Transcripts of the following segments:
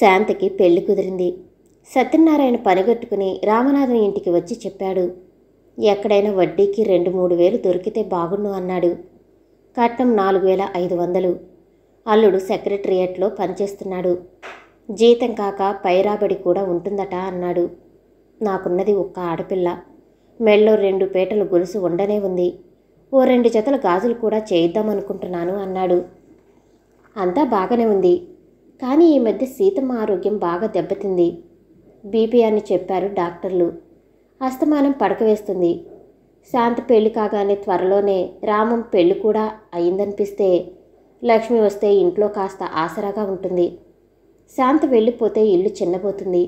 శాంతకి పెళ్లి కుదిరింది సత్యనారాయణ పనిగట్టుకుని రామనాథన్ ఇంటికి వచ్చి చెప్పాడు ఎక్కడైనా వడ్డీకి రెండు మూడు వేలు దొరికితే బాగుండు అన్నాడు కట్నం నాలుగు వేల ఐదు వందలు అల్లుడు సెక్రటరియట్లో పనిచేస్తున్నాడు జీతం కాక పైరాబడి కూడా ఉంటుందట అన్నాడు నాకున్నది ఒక్క ఆడపిల్ల మెళ్ళో రెండు పేటలు గొలుసు ఉండనే ఉంది ఓ రెండు జతల గాజులు కూడా చేయిద్దామనుకుంటున్నాను అన్నాడు అంతా బాగానే ఉంది కానీ ఈ మధ్య సీతమ్మ ఆరోగ్యం బాగా దెబ్బతింది బీపీ అని చెప్పారు డాక్టర్లు అస్తమానం పడక వేస్తుంది శాంత పెళ్లి కాగానే త్వరలోనే రామం పెళ్లి కూడా అయిందనిపిస్తే లక్ష్మి వస్తే ఇంట్లో కాస్త ఆసరాగా ఉంటుంది శాంత వెళ్ళిపోతే ఇల్లు చిన్నబోతుంది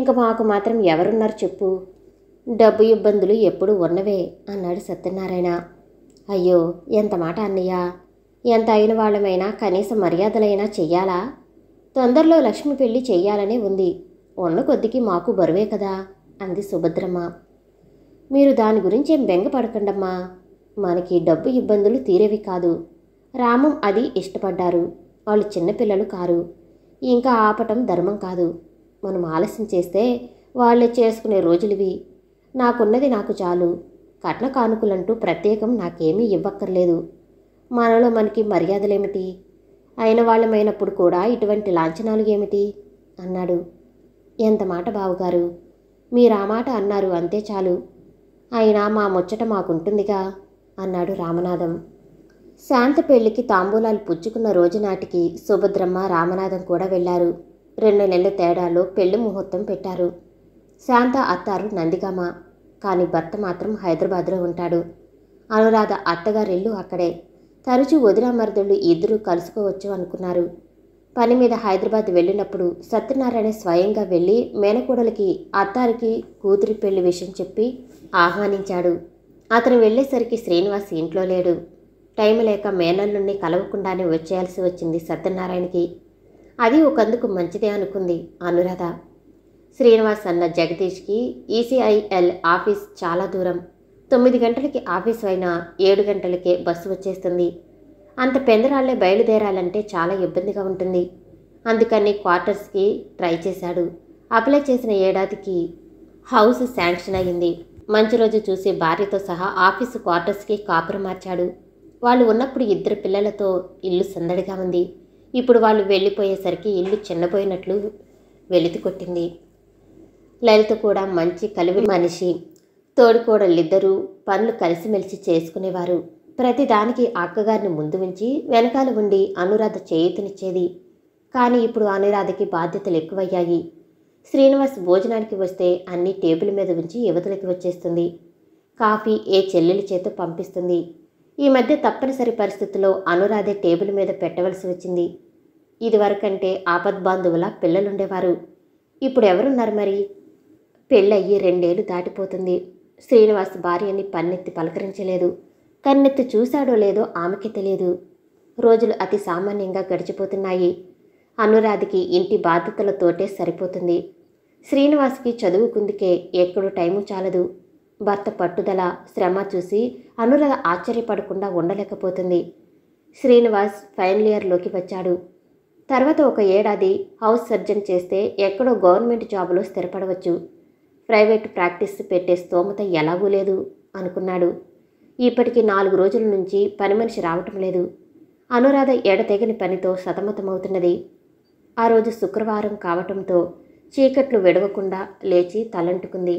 ఇంక మాకు మాత్రం ఎవరున్నారు చెప్పు డబ్బు ఇబ్బందులు ఎప్పుడు ఉన్నవే అన్నాడు సత్యనారాయణ అయ్యో ఎంత మాట అన్నయ్య ఎంత అయిన వాళ్ళమైనా కనీస మర్యాదలైనా చెయ్యాలా తొందరలో లక్ష్మి పెళ్లి చెయ్యాలనే ఉంది ఉన్న కొద్దికి మాకు బరువే కదా అంది సుభద్రమ్మ మీరు దాని గురించి ఏం బెంగపడకండమ్మా మనకి డబ్బు ఇబ్బందులు తీరేవి కాదు రామం అది ఇష్టపడ్డారు వాళ్ళు చిన్నపిల్లలు కారు ఇంకా ఆపటం ధర్మం కాదు మనం ఆలస్యం చేస్తే వాళ్ళే చేసుకునే రోజులువి నాకున్నది నాకు చాలు కట్న కానుకలంటూ ప్రత్యేకం నాకేమీ ఇవ్వక్కర్లేదు మనలో మనకి మర్యాదలేమిటి అయిన వాళ్ళమైనప్పుడు కూడా ఇటువంటి లాంఛనాలు ఏమిటి అన్నాడు ఎంత మాట బావుగారు మీరు ఆ మాట అన్నారు అంతే చాలు అయినా మా ముచ్చట మాకుంటుందిగా అన్నాడు రామనాథం శాంత పెళ్లికి తాంబూలాలు పుచ్చుకున్న రోజు నాటికి సుభద్రమ్మ రామనాథం కూడా వెళ్లారు రెండు నెలల తేడాలో పెళ్లి ముహూర్తం పెట్టారు శాంత అత్తారు నందిగామ కానీ భర్త మాత్రం హైదరాబాద్లో ఉంటాడు అనురాధ అత్తగారిల్లు అక్కడే తరచూ వదిలామరదుళ్ళు ఇద్దరూ కలుసుకోవచ్చు అనుకున్నారు పని మీద హైదరాబాద్ వెళ్ళినప్పుడు సత్యనారాయణ స్వయంగా వెళ్ళి మేనకూడలకి అత్తారికి కూతురి పెళ్లి విషయం చెప్పి ఆహ్వానించాడు అతను వెళ్ళేసరికి శ్రీనివాస్ ఇంట్లో లేడు టైం లేక నుండి కలవకుండానే వచ్చేయాల్సి వచ్చింది సత్యనారాయణకి అది ఒకందుకు మంచిదే అనుకుంది అనురాధ శ్రీనివాస్ అన్న జగదీష్కి ఈసీఐఎల్ ఆఫీస్ చాలా దూరం తొమ్మిది గంటలకి ఆఫీసు అయినా ఏడు గంటలకే బస్సు వచ్చేస్తుంది అంత పెందరాళ్లే బయలుదేరాలంటే చాలా ఇబ్బందిగా ఉంటుంది అందుకని క్వార్టర్స్కి ట్రై చేశాడు అప్లై చేసిన ఏడాదికి హౌస్ శాంక్షన్ అయింది మంచి రోజు చూసి భార్యతో సహా ఆఫీసు క్వార్టర్స్కి కాపురు మార్చాడు వాళ్ళు ఉన్నప్పుడు ఇద్దరు పిల్లలతో ఇల్లు సందడిగా ఉంది ఇప్పుడు వాళ్ళు వెళ్ళిపోయేసరికి ఇల్లు చిన్నపోయినట్లు వెలితి కొట్టింది లలిత కూడా మంచి కలివి మనిషి తోడుకోడళ్ళిద్దరూ పనులు కలిసిమెలిసి చేసుకునేవారు ప్రతిదానికి అక్కగారిని ముందు ఉంచి వెనకాల ఉండి అనురాధ చేయుతనిచ్చేది కానీ ఇప్పుడు అనురాధకి బాధ్యతలు ఎక్కువయ్యాయి శ్రీనివాస్ భోజనానికి వస్తే అన్ని టేబుల్ మీద ఉంచి యువతలకి వచ్చేస్తుంది కాఫీ ఏ చెల్లెలి చేత పంపిస్తుంది ఈ మధ్య తప్పనిసరి పరిస్థితుల్లో అనురాధే టేబుల్ మీద పెట్టవలసి వచ్చింది ఇదివరకంటే ఆపద్బాంధువుల పిల్లలుండేవారు ఇప్పుడు ఎవరున్నారు మరి పెళ్ళయ్యి రెండేళ్లు దాటిపోతుంది శ్రీనివాస్ భార్యని పన్నెత్తి పలకరించలేదు కన్నెత్తి చూశాడో లేదో ఆమెకి తెలియదు రోజులు అతి సామాన్యంగా గడిచిపోతున్నాయి అనురాధకి ఇంటి బాధ్యతలతోటే సరిపోతుంది శ్రీనివాస్కి చదువుకుందుకే ఎక్కడో టైము చాలదు భర్త పట్టుదల శ్రమ చూసి అనురాధ ఆశ్చర్యపడకుండా ఉండలేకపోతుంది శ్రీనివాస్ ఫైనల్ ఇయర్లోకి వచ్చాడు తర్వాత ఒక ఏడాది హౌస్ సర్జన్ చేస్తే ఎక్కడో గవర్నమెంట్ జాబులో స్థిరపడవచ్చు ప్రైవేట్ ప్రాక్టీస్ పెట్టే స్తోమత ఎలాగూ లేదు అనుకున్నాడు ఇప్పటికి నాలుగు రోజుల నుంచి పని మనిషి రావటం లేదు అనురాధ ఎడతెగని పనితో సతమతమవుతున్నది ఆ రోజు శుక్రవారం కావటంతో చీకట్లు విడవకుండా లేచి తలంటుకుంది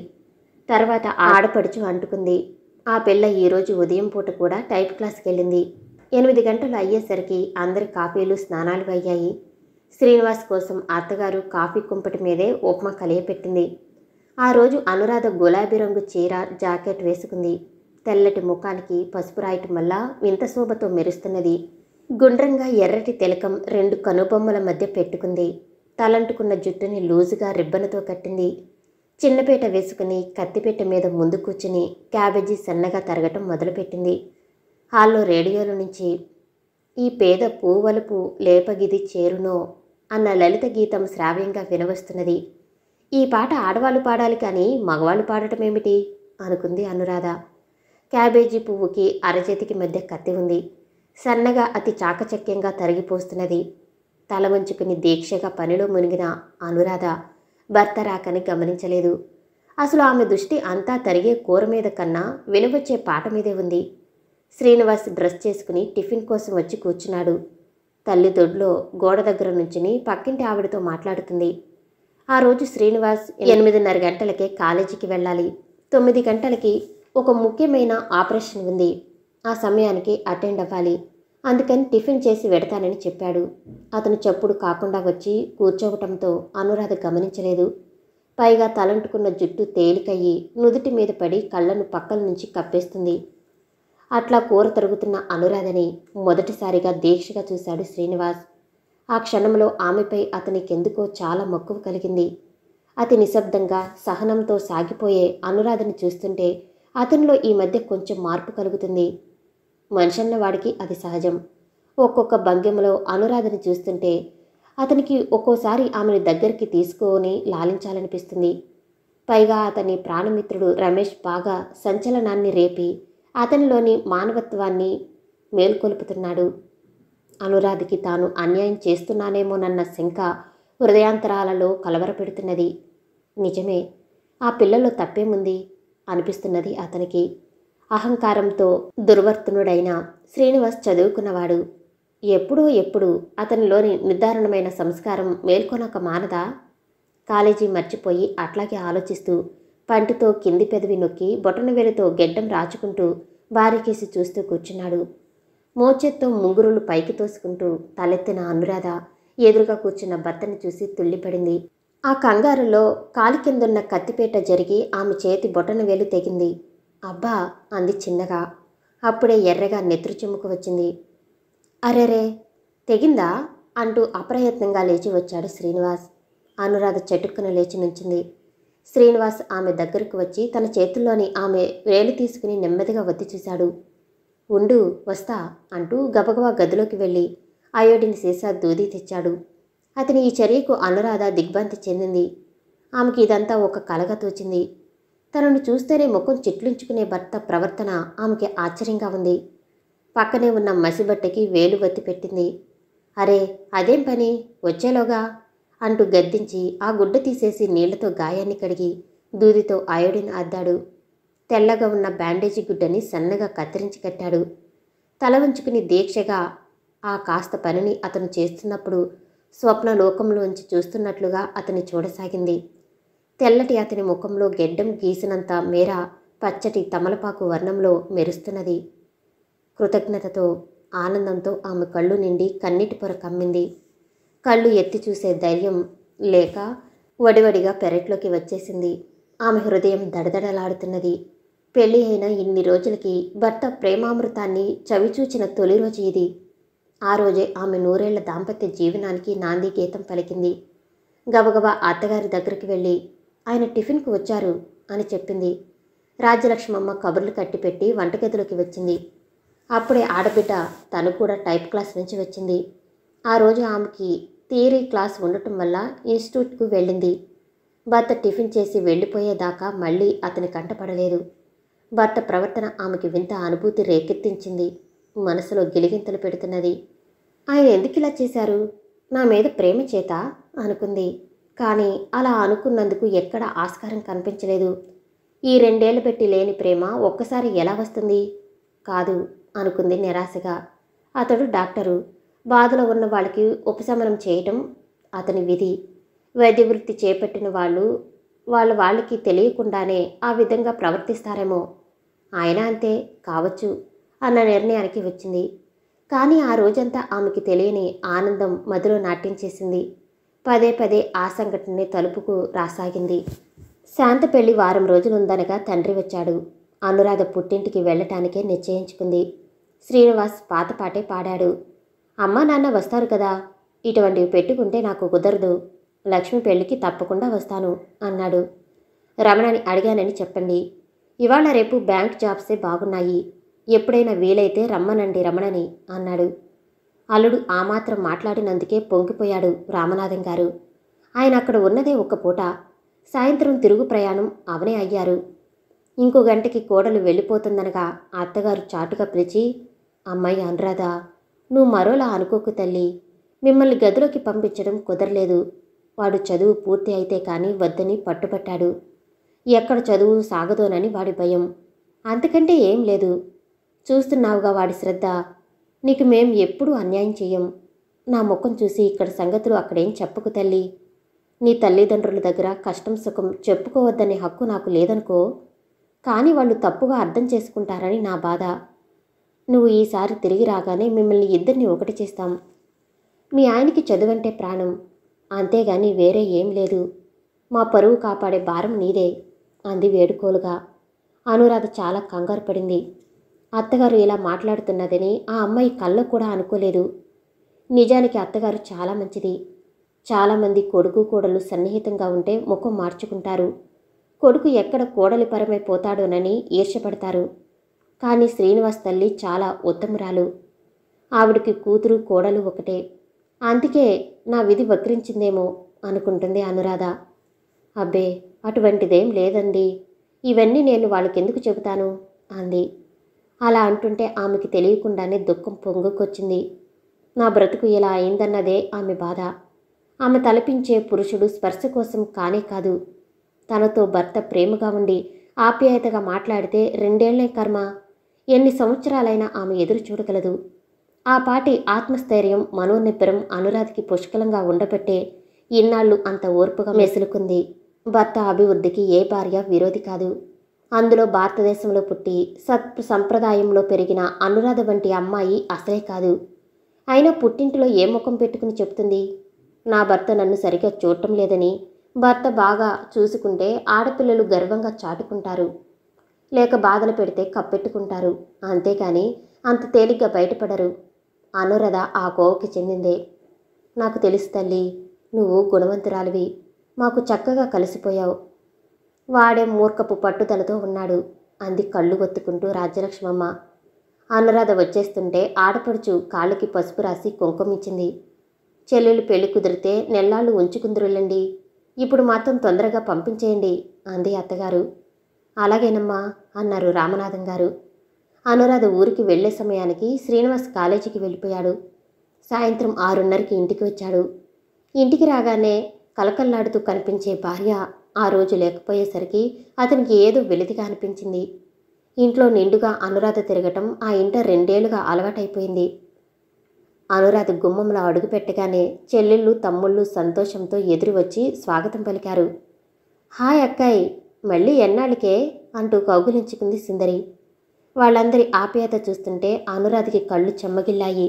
తర్వాత ఆడపడుచు అంటుకుంది ఆ పిల్ల ఈరోజు ఉదయం పూట కూడా టైప్ క్లాస్కి వెళ్ళింది ఎనిమిది గంటలు అయ్యేసరికి అందరి కాఫీలు స్నానాలు అయ్యాయి శ్రీనివాస్ కోసం అత్తగారు కాఫీ కుంపటి మీదే ఉప్మా కలియపెట్టింది ఆ రోజు అనురాధ గులాబీ రంగు చీర జాకెట్ వేసుకుంది తెల్లటి ముఖానికి పసుపు రాయటం వల్ల వింత శోభతో మెరుస్తున్నది గుండ్రంగా ఎర్రటి తిలకం రెండు కనుబొమ్మల మధ్య పెట్టుకుంది తలంటుకున్న జుట్టుని లూజుగా రిబ్బన్తో కట్టింది చిన్నపేట వేసుకుని కత్తిపేట మీద ముందు కూర్చుని క్యాబేజీ సన్నగా తరగటం మొదలుపెట్టింది హాల్లో రేడియోల నుంచి ఈ పేద పూవలుపు లేపగిది చేరునో అన్న లలిత గీతం శ్రావ్యంగా వినవస్తున్నది ఈ పాట ఆడవాళ్ళు పాడాలి కానీ మగవాళ్ళు పాడటం ఏమిటి అనుకుంది అనురాధ క్యాబేజీ పువ్వుకి అరచేతికి మధ్య కత్తి ఉంది సన్నగా అతి చాకచక్యంగా తరిగిపోస్తున్నది తల ముంచుకుని దీక్షగా పనిలో మునిగిన అనురాధ భర్త రాకని గమనించలేదు అసలు ఆమె దృష్టి అంతా తరిగే కూర మీద కన్నా వినవచ్చే పాట మీదే ఉంది శ్రీనివాస్ డ్రెస్ చేసుకుని టిఫిన్ కోసం వచ్చి కూర్చున్నాడు తల్లి దొడ్లో గోడ దగ్గర నుంచుని పక్కింటి ఆవిడతో మాట్లాడుతుంది ఆ రోజు శ్రీనివాస్ ఎనిమిదిన్నర గంటలకే కాలేజీకి వెళ్ళాలి తొమ్మిది గంటలకి ఒక ముఖ్యమైన ఆపరేషన్ ఉంది ఆ సమయానికి అటెండ్ అవ్వాలి అందుకని టిఫిన్ చేసి వెడతానని చెప్పాడు అతను చప్పుడు కాకుండా వచ్చి కూర్చోవటంతో అనురాధ గమనించలేదు పైగా తలంటుకున్న జుట్టు తేలికయ్యి నుదుటి మీద పడి కళ్ళను పక్కల నుంచి కప్పేస్తుంది అట్లా కూర తరుగుతున్న అనురాధని మొదటిసారిగా దీక్షగా చూశాడు శ్రీనివాస్ ఆ క్షణంలో ఆమెపై అతనికెందుకో చాలా మక్కువ కలిగింది అతి నిశ్శబ్దంగా సహనంతో సాగిపోయే అనురాధని చూస్తుంటే అతనిలో ఈ మధ్య కొంచెం మార్పు కలుగుతుంది మనిషన్న వాడికి అది సహజం ఒక్కొక్క భంగ్యంలో అనురాధని చూస్తుంటే అతనికి ఒక్కోసారి ఆమెను దగ్గరికి తీసుకొని లాలించాలనిపిస్తుంది పైగా అతని ప్రాణమిత్రుడు రమేష్ బాగా సంచలనాన్ని రేపి అతనిలోని మానవత్వాన్ని మేల్కొల్పుతున్నాడు అనురాధకి తాను అన్యాయం చేస్తున్నానేమోనన్న శంక హృదయాంతరాలలో కలవరపెడుతున్నది నిజమే ఆ పిల్లలు తప్పేముంది అనిపిస్తున్నది అతనికి అహంకారంతో దుర్వర్తనుడైన శ్రీనివాస్ చదువుకున్నవాడు ఎప్పుడూ ఎప్పుడు అతనిలోని నిర్ధారణమైన సంస్కారం మేల్కొనక మానదా కాలేజీ మర్చిపోయి అట్లాగే ఆలోచిస్తూ పంటితో కింది పెదవి నొక్కి బొటనవేలుతో గెడ్డం రాచుకుంటూ వారికేసి చూస్తూ కూర్చున్నాడు మోచేత్తో ముంగురులు పైకి తోసుకుంటూ తలెత్తిన అనురాధ ఎదురుగా కూర్చున్న భర్తను చూసి తుల్లిపడింది ఆ కంగారులో కాలి కిందున్న కత్తిపేట జరిగి ఆమె చేతి బొటన వేలు తెగింది అబ్బా అంది చిన్నగా అప్పుడే ఎర్రగా నెత్రు వచ్చింది అరెరే తెగిందా అంటూ అప్రయత్నంగా లేచి వచ్చాడు శ్రీనివాస్ అనురాధ చెట్టుకున లేచి నుంచింది శ్రీనివాస్ ఆమె దగ్గరకు వచ్చి తన చేతుల్లోని ఆమె వేలు తీసుకుని నెమ్మదిగా వద్ది చూశాడు ఉండు వస్తా అంటూ గబగబా గదిలోకి వెళ్ళి అయోడిని సీసా దూది తెచ్చాడు అతని ఈ చర్యకు అనురాధ దిగ్భ్రాంతి చెందింది ఆమెకి ఇదంతా ఒక కలగా తోచింది తనను చూస్తేనే ముఖం చిట్లించుకునే భర్త ప్రవర్తన ఆమెకి ఆశ్చర్యంగా ఉంది పక్కనే ఉన్న మసిబట్టకి వేలు వత్తి పెట్టింది అరే అదేం పని వచ్చేలోగా అంటూ గద్దించి ఆ గుడ్డ తీసేసి నీళ్లతో గాయాన్ని కడిగి దూదితో అయోడిని అద్దాడు తెల్లగా ఉన్న బ్యాండేజీ గుడ్డని సన్నగా కత్తిరించి కట్టాడు తల వంచుకుని దీక్షగా ఆ కాస్త పనిని అతను చేస్తున్నప్పుడు స్వప్న లోకంలోంచి చూస్తున్నట్లుగా అతని చూడసాగింది తెల్లటి అతని ముఖంలో గెడ్డం గీసినంత మేర పచ్చటి తమలపాకు వర్ణంలో మెరుస్తున్నది కృతజ్ఞతతో ఆనందంతో ఆమె కళ్ళు నిండి కన్నీటి పొర కమ్మింది కళ్ళు ఎత్తి చూసే ధైర్యం లేక వడివడిగా పెరట్లోకి వచ్చేసింది ఆమె హృదయం దడదడలాడుతున్నది పెళ్ళి అయిన ఇన్ని రోజులకి భర్త ప్రేమామృతాన్ని చవిచూచిన తొలి రోజు ఇది ఆ రోజే ఆమె నూరేళ్ల దాంపత్య జీవనానికి నాంది గీతం పలికింది గబగబ అత్తగారి దగ్గరికి వెళ్ళి ఆయన టిఫిన్కు వచ్చారు అని చెప్పింది రాజ్యలక్ష్మమ్మ కబుర్లు కట్టిపెట్టి వంటగదిలోకి వచ్చింది అప్పుడే ఆడబిడ్డ తను కూడా టైప్ క్లాస్ నుంచి వచ్చింది ఆ రోజు ఆమెకి థియరీ క్లాస్ ఉండటం వల్ల ఇన్స్టిట్యూట్కు వెళ్ళింది భర్త టిఫిన్ చేసి వెళ్ళిపోయేదాకా మళ్ళీ అతని కంటపడలేదు భర్త ప్రవర్తన ఆమెకి వింత అనుభూతి రేకెత్తించింది మనసులో గిలిగింతలు పెడుతున్నది ఆయన ఎందుకు ఇలా చేశారు నా మీద ప్రేమ చేత అనుకుంది కానీ అలా అనుకున్నందుకు ఎక్కడ ఆస్కారం కనిపించలేదు ఈ రెండేళ్లు పెట్టి లేని ప్రేమ ఒక్కసారి ఎలా వస్తుంది కాదు అనుకుంది నిరాశగా అతడు డాక్టరు బాధలో ఉన్న వాళ్ళకి ఉపశమనం చేయటం అతని విధి వైద్య వృత్తి చేపట్టిన వాళ్ళు వాళ్ళ వాళ్ళకి తెలియకుండానే ఆ విధంగా ప్రవర్తిస్తారేమో ఆయన అంతే కావచ్చు అన్న నిర్ణయానికి వచ్చింది కానీ ఆ రోజంతా ఆమెకి తెలియని ఆనందం మధులో నాట్యం పదే పదే ఆ సంఘటనని తలుపుకు రాసాగింది శాంత పెళ్లి వారం రోజులుందనగా తండ్రి వచ్చాడు అనురాధ పుట్టింటికి వెళ్ళటానికే నిశ్చయించుకుంది శ్రీనివాస్ పాత పాటే పాడాడు అమ్మా నాన్న వస్తారు కదా ఇటువంటివి పెట్టుకుంటే నాకు కుదరదు లక్ష్మి పెళ్లికి తప్పకుండా వస్తాను అన్నాడు రమణని అడిగానని చెప్పండి ఇవాళ రేపు బ్యాంక్ జాబ్సే బాగున్నాయి ఎప్పుడైనా వీలైతే రమ్మనండి రమణని అన్నాడు అల్లుడు ఆ మాత్రం మాట్లాడినందుకే పొంగిపోయాడు రామనాథం గారు ఆయన అక్కడ ఉన్నదే ఒక పూట సాయంత్రం తిరుగు ప్రయాణం అవనే అయ్యారు ఇంకో గంటకి కోడలు వెళ్ళిపోతుందనగా అత్తగారు చాటుగా పిలిచి అమ్మాయి అనురాధ నువ్వు మరోలా అనుకోకు తల్లి మిమ్మల్ని గదిలోకి పంపించడం కుదరలేదు వాడు చదువు పూర్తి అయితే కానీ వద్దని పట్టుపట్టాడు ఎక్కడ చదువు సాగదోనని వాడి భయం అంతకంటే ఏం లేదు చూస్తున్నావుగా వాడి శ్రద్ధ నీకు మేం ఎప్పుడూ అన్యాయం చేయం నా ముఖం చూసి ఇక్కడ సంగతులు అక్కడేం చెప్పకు తల్లి నీ తల్లిదండ్రుల దగ్గర కష్టం సుఖం చెప్పుకోవద్దనే హక్కు నాకు లేదనుకో కానీ వాళ్ళు తప్పుగా అర్థం చేసుకుంటారని నా బాధ నువ్వు ఈసారి తిరిగి రాగానే మిమ్మల్ని ఇద్దరిని ఒకటి చేస్తాం మీ ఆయనకి చదువంటే ప్రాణం అంతేగాని వేరే ఏం లేదు మా పరువు కాపాడే భారం నీదే అంది వేడుకోలుగా అనురాధ చాలా కంగారు పడింది అత్తగారు ఇలా మాట్లాడుతున్నదని ఆ అమ్మాయి కళ్ళకు కూడా అనుకోలేదు నిజానికి అత్తగారు చాలా మంచిది చాలామంది కొడుకు కోడలు సన్నిహితంగా ఉంటే ముఖం మార్చుకుంటారు కొడుకు ఎక్కడ కోడలి పోతాడోనని ఈర్షపడతారు కానీ శ్రీనివాస్ తల్లి చాలా ఉత్తమురాలు ఆవిడికి కూతురు కోడలు ఒకటే అందుకే నా విధి వక్రించిందేమో అనుకుంటుంది అనురాధ అబ్బే అటువంటిదేం లేదండి ఇవన్నీ నేను వాళ్ళకెందుకు చెబుతాను అంది అలా అంటుంటే ఆమెకి తెలియకుండానే దుఃఖం పొంగుకొచ్చింది నా బ్రతుకు ఇలా అయిందన్నదే ఆమె బాధ ఆమె తలపించే పురుషుడు స్పర్శ కోసం కానే కాదు తనతో భర్త ప్రేమగా ఉండి ఆప్యాయతగా మాట్లాడితే రెండేళ్లే కర్మ ఎన్ని సంవత్సరాలైనా ఆమె ఎదురు చూడగలదు ఆ పాటి ఆత్మస్థైర్యం మనోనిబ్బరం అనురాధికి పుష్కలంగా ఉండబట్టే ఇన్నాళ్ళు అంత ఓర్పుగా మెసులుకుంది భర్త అభివృద్ధికి ఏ భార్య విరోధి కాదు అందులో భారతదేశంలో పుట్టి సత్ సంప్రదాయంలో పెరిగిన అనురాధ వంటి అమ్మాయి అసలే కాదు అయినా పుట్టింటిలో ఏ ముఖం పెట్టుకుని చెప్తుంది నా భర్త నన్ను సరిగా చూడటం లేదని భర్త బాగా చూసుకుంటే ఆడపిల్లలు గర్వంగా చాటుకుంటారు లేక బాధలు పెడితే కప్పెట్టుకుంటారు అంతేకాని అంత తేలిగ్గా బయటపడరు అనురాధ ఆ కోవకి చెందిందే నాకు తెలుసు తల్లి నువ్వు గుణవంతురాలివి మాకు చక్కగా కలిసిపోయావు వాడే మూర్ఖపు పట్టుదలతో ఉన్నాడు అంది కళ్ళు గొత్తుకుంటూ రాజ్యలక్ష్మమ్మ అనురాధ వచ్చేస్తుంటే ఆడపడుచు కాళ్ళకి పసుపు రాసి కుంకుమిచ్చింది చెల్లెలు పెళ్లి కుదిరితే నెల్లాళ్ళు ఉంచుకుందరులండి ఇప్పుడు మాత్రం తొందరగా పంపించేయండి అంది అత్తగారు అలాగేనమ్మా అన్నారు రామనాథం గారు అనురాధ ఊరికి వెళ్లే సమయానికి శ్రీనివాస్ కాలేజీకి వెళ్ళిపోయాడు సాయంత్రం ఆరున్నరకి ఇంటికి వచ్చాడు ఇంటికి రాగానే కలకల్లాడుతూ కనిపించే భార్య ఆ రోజు లేకపోయేసరికి అతనికి ఏదో వెలితిగా అనిపించింది ఇంట్లో నిండుగా అనురాధ తిరగటం ఆ ఇంట రెండేళ్లుగా అలవాటైపోయింది అనురాధ గుమ్మంలో అడుగుపెట్టగానే చెల్లెళ్ళు తమ్ముళ్ళు సంతోషంతో ఎదురు వచ్చి స్వాగతం పలికారు హాయ్ అక్కాయ్ మళ్ళీ ఎన్నాళ్ళకే అంటూ కౌగులించుకుంది సుందరి వాళ్ళందరి ఆప్యాయత చూస్తుంటే అనురాధకి కళ్ళు చెమ్మగిల్లాయి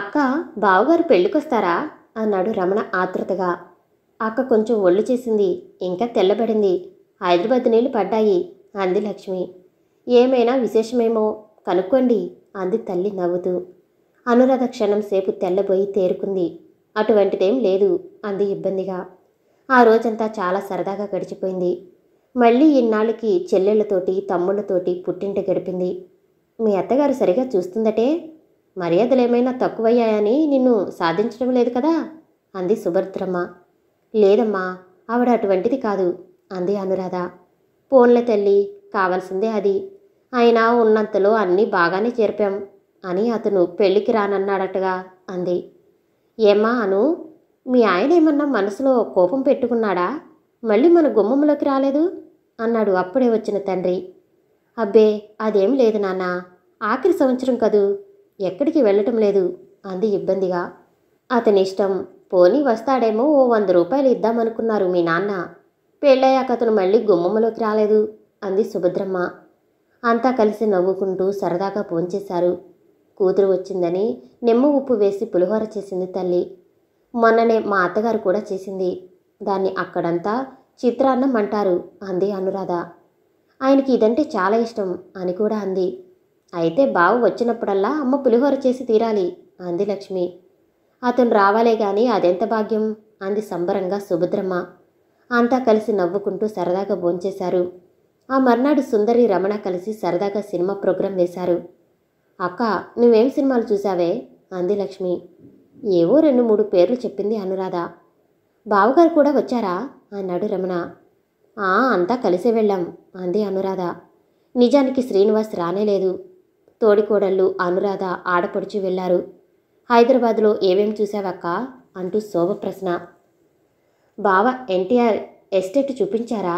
అక్క బావగారు పెళ్ళికొస్తారా అన్నాడు రమణ ఆతృతగా అక్క కొంచెం ఒళ్ళు చేసింది ఇంకా తెల్లబడింది హైదరాబాద్ నీళ్లు పడ్డాయి అంది లక్ష్మి ఏమైనా విశేషమేమో కనుక్కోండి అంది తల్లి నవ్వుతూ అనురాధ క్షణం సేపు తెల్లబోయి తేరుకుంది అటువంటిదేం లేదు అంది ఇబ్బందిగా ఆ రోజంతా చాలా సరదాగా గడిచిపోయింది మళ్ళీ ఇన్నాళ్ళకి చెల్లెళ్ళతోటి తమ్ముళ్ళతోటి పుట్టింట గడిపింది మీ అత్తగారు సరిగా చూస్తుందటే మర్యాదలు ఏమైనా తక్కువయ్యాయని నిన్ను సాధించడం లేదు కదా అంది సుభద్రమ్మ లేదమ్మా ఆవిడ అటువంటిది కాదు అంది అనురాధ పోన్లే తల్లి కావాల్సిందే అది అయినా ఉన్నంతలో అన్నీ బాగానే చేర్పాం అని అతను పెళ్లికి రానన్నాడటగా అంది ఏమ్మా అను మీ ఆయన ఏమన్నా మనసులో కోపం పెట్టుకున్నాడా మళ్ళీ మన గుమ్మంలోకి రాలేదు అన్నాడు అప్పుడే వచ్చిన తండ్రి అబ్బే అదేం లేదు నాన్న ఆఖరి సంవత్సరం కదూ ఎక్కడికి వెళ్ళటం లేదు అంది ఇబ్బందిగా అతని ఇష్టం పోనీ వస్తాడేమో ఓ వంద రూపాయలు ఇద్దామనుకున్నారు మీ నాన్న పెళ్ళయ్యాక అతను మళ్ళీ గుమ్మములోకి రాలేదు అంది సుభద్రమ్మ అంతా కలిసి నవ్వుకుంటూ సరదాగా చేశారు కూతురు వచ్చిందని నిమ్మ ఉప్పు వేసి పులిహోర చేసింది తల్లి మొన్ననే మా అత్తగారు కూడా చేసింది దాన్ని అక్కడంతా చిత్రాన్నం అంటారు అంది అనురాధ ఆయనకి ఇదంటే చాలా ఇష్టం అని కూడా అంది అయితే బావు వచ్చినప్పుడల్లా అమ్మ పులిహోర చేసి తీరాలి అంది లక్ష్మి అతను రావాలే గాని అదెంత భాగ్యం అంది సంబరంగా సుభద్రమ్మ అంతా కలిసి నవ్వుకుంటూ సరదాగా భోంచేశారు ఆ మర్నాడు సుందరి రమణ కలిసి సరదాగా సినిమా ప్రోగ్రాం వేశారు అక్క నువ్వేం సినిమాలు చూసావే అంది లక్ష్మి ఏవో రెండు మూడు పేర్లు చెప్పింది అనురాధ బావగారు కూడా వచ్చారా అన్నాడు రమణ ఆ అంతా కలిసే వెళ్ళాం అంది అనురాధ నిజానికి శ్రీనివాస్ రానేలేదు తోడికోడళ్ళు అనురాధ ఆడపడుచు వెళ్లారు హైదరాబాద్లో ఏమేం చూశావక్క అంటూ శోభ ప్రశ్న బావ ఎన్టీఆర్ ఎస్టేట్ చూపించారా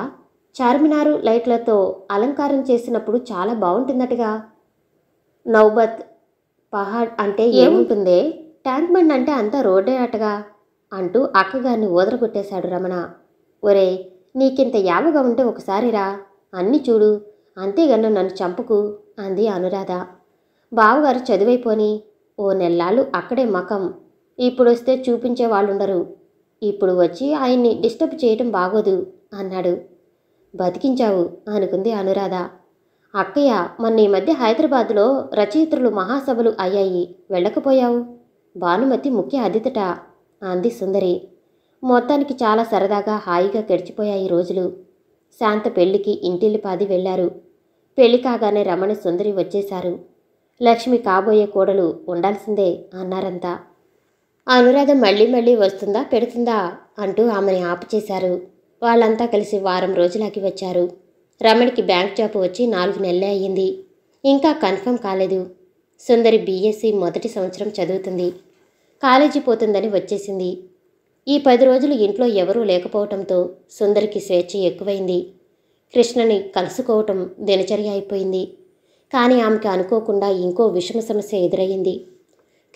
చార్మినారు లైట్లతో అలంకారం చేసినప్పుడు చాలా బాగుంటుందటగా నౌబత్ పహాడ్ అంటే ఏముంటుందే ట్యాంక్ బండ్ అంటే అంతా రోడ్డే అటగా అంటూ అక్కగారిని ఓదరగొట్టేశాడు రమణ ఒరే నీకింత యావగా ఉంటే ఒకసారిరా అన్నీ చూడు అంతేగాను నన్ను చంపుకు అంది అనురాధ బావగారు చదువైపోని ఓ నెల్లాళ్ళు అక్కడే మకం ఇప్పుడు వస్తే చూపించే వాళ్ళుండరు ఇప్పుడు వచ్చి ఆయన్ని డిస్టర్బ్ చేయటం బాగోదు అన్నాడు బతికించావు అనుకుంది అనురాధ అక్కయ్య మొన్న ఈ మధ్య హైదరాబాద్లో రచయిత్రులు మహాసభలు అయ్యాయి వెళ్ళకపోయావు భానుమతి ముఖ్య అతిథట అంది సుందరి మొత్తానికి చాలా సరదాగా హాయిగా గడిచిపోయాయి రోజులు శాంత పెళ్లికి ఇంటిల్లిపాది వెళ్లారు పెళ్లి కాగానే రమణ సుందరి వచ్చేశారు లక్ష్మి కాబోయే కోడలు ఉండాల్సిందే అన్నారంతా అనురాధ మళ్ళీ మళ్ళీ వస్తుందా పెడుతుందా అంటూ ఆమెని ఆపుచేశారు వాళ్ళంతా కలిసి వారం రోజులకి వచ్చారు రమణికి బ్యాంక్ జాబ్ వచ్చి నాలుగు నెలలే అయ్యింది ఇంకా కన్ఫర్మ్ కాలేదు సుందరి బీఎస్సీ మొదటి సంవత్సరం చదువుతుంది కాలేజీ పోతుందని వచ్చేసింది ఈ పది రోజులు ఇంట్లో ఎవరూ లేకపోవటంతో సుందరికి స్వేచ్ఛ ఎక్కువైంది కృష్ణని కలుసుకోవటం దినచర్య అయిపోయింది కానీ ఆమెకి అనుకోకుండా ఇంకో విషమ సమస్య ఎదురయ్యింది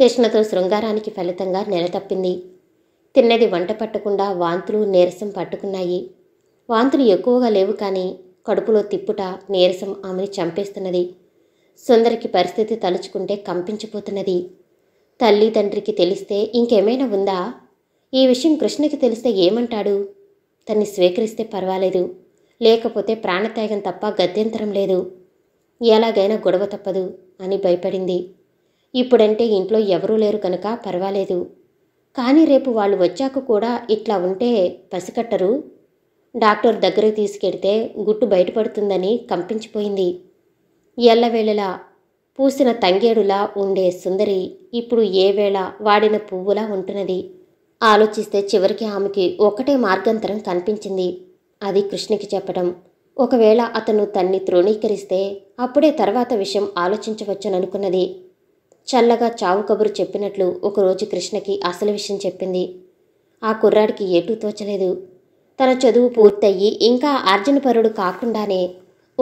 కృష్ణతో శృంగారానికి ఫలితంగా నెల తప్పింది తిన్నది వంట పట్టకుండా వాంతులు నీరసం పట్టుకున్నాయి వాంతులు ఎక్కువగా లేవు కానీ కడుపులో తిప్పుట నీరసం ఆమెని చంపేస్తున్నది సుందరికి పరిస్థితి తలుచుకుంటే కంపించిపోతున్నది తల్లి తండ్రికి తెలిస్తే ఇంకేమైనా ఉందా ఈ విషయం కృష్ణకి తెలిస్తే ఏమంటాడు తన్ని స్వీకరిస్తే పర్వాలేదు లేకపోతే ప్రాణత్యాగం తప్ప గత్యంతరం లేదు ఎలాగైనా గొడవ తప్పదు అని భయపడింది ఇప్పుడంటే ఇంట్లో ఎవరూ లేరు కనుక పర్వాలేదు కానీ రేపు వాళ్ళు వచ్చాక కూడా ఇట్లా ఉంటే పసికట్టరు డాక్టర్ దగ్గరకు తీసుకెడితే గుట్టు బయటపడుతుందని కంపించిపోయింది ఎల్లవేళలా పూసిన తంగేడులా ఉండే సుందరి ఇప్పుడు ఏ వేళ వాడిన పువ్వులా ఉంటున్నది ఆలోచిస్తే చివరికి ఆమెకి ఒకటే మార్గంతరం కనిపించింది అది కృష్ణకి చెప్పడం ఒకవేళ అతను తన్ని తృణీకరిస్తే అప్పుడే తర్వాత విషయం ఆలోచించవచ్చుననుకున్నది చల్లగా చావు కబురు చెప్పినట్లు ఒకరోజు కృష్ణకి అసలు విషయం చెప్పింది ఆ కుర్రాడికి ఎటూ తోచలేదు తన చదువు పూర్తయ్యి ఇంకా ఆర్జనపరుడు కాకుండానే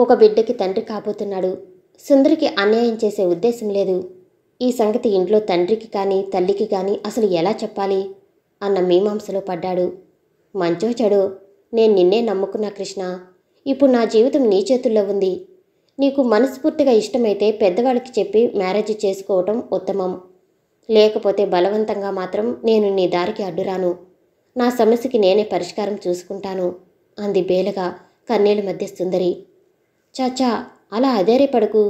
ఒక బిడ్డకి తండ్రి కాబోతున్నాడు సుందరికి అన్యాయం చేసే ఉద్దేశం లేదు ఈ సంగతి ఇంట్లో తండ్రికి కానీ తల్లికి కానీ అసలు ఎలా చెప్పాలి అన్న మీమాంసలో పడ్డాడు మంచో చెడో నేను నిన్నే నమ్ముకున్నా కృష్ణ ఇప్పుడు నా జీవితం నీ చేతుల్లో ఉంది నీకు మనస్ఫూర్తిగా ఇష్టమైతే పెద్దవాళ్ళకి చెప్పి మ్యారేజ్ చేసుకోవటం ఉత్తమం లేకపోతే బలవంతంగా మాత్రం నేను నీ దారికి అడ్డురాను నా సమస్యకి నేనే పరిష్కారం చూసుకుంటాను అంది బేలగా కన్నీళ్ళ మధ్య సుందరి చాచా అలా అదేరే పడుకు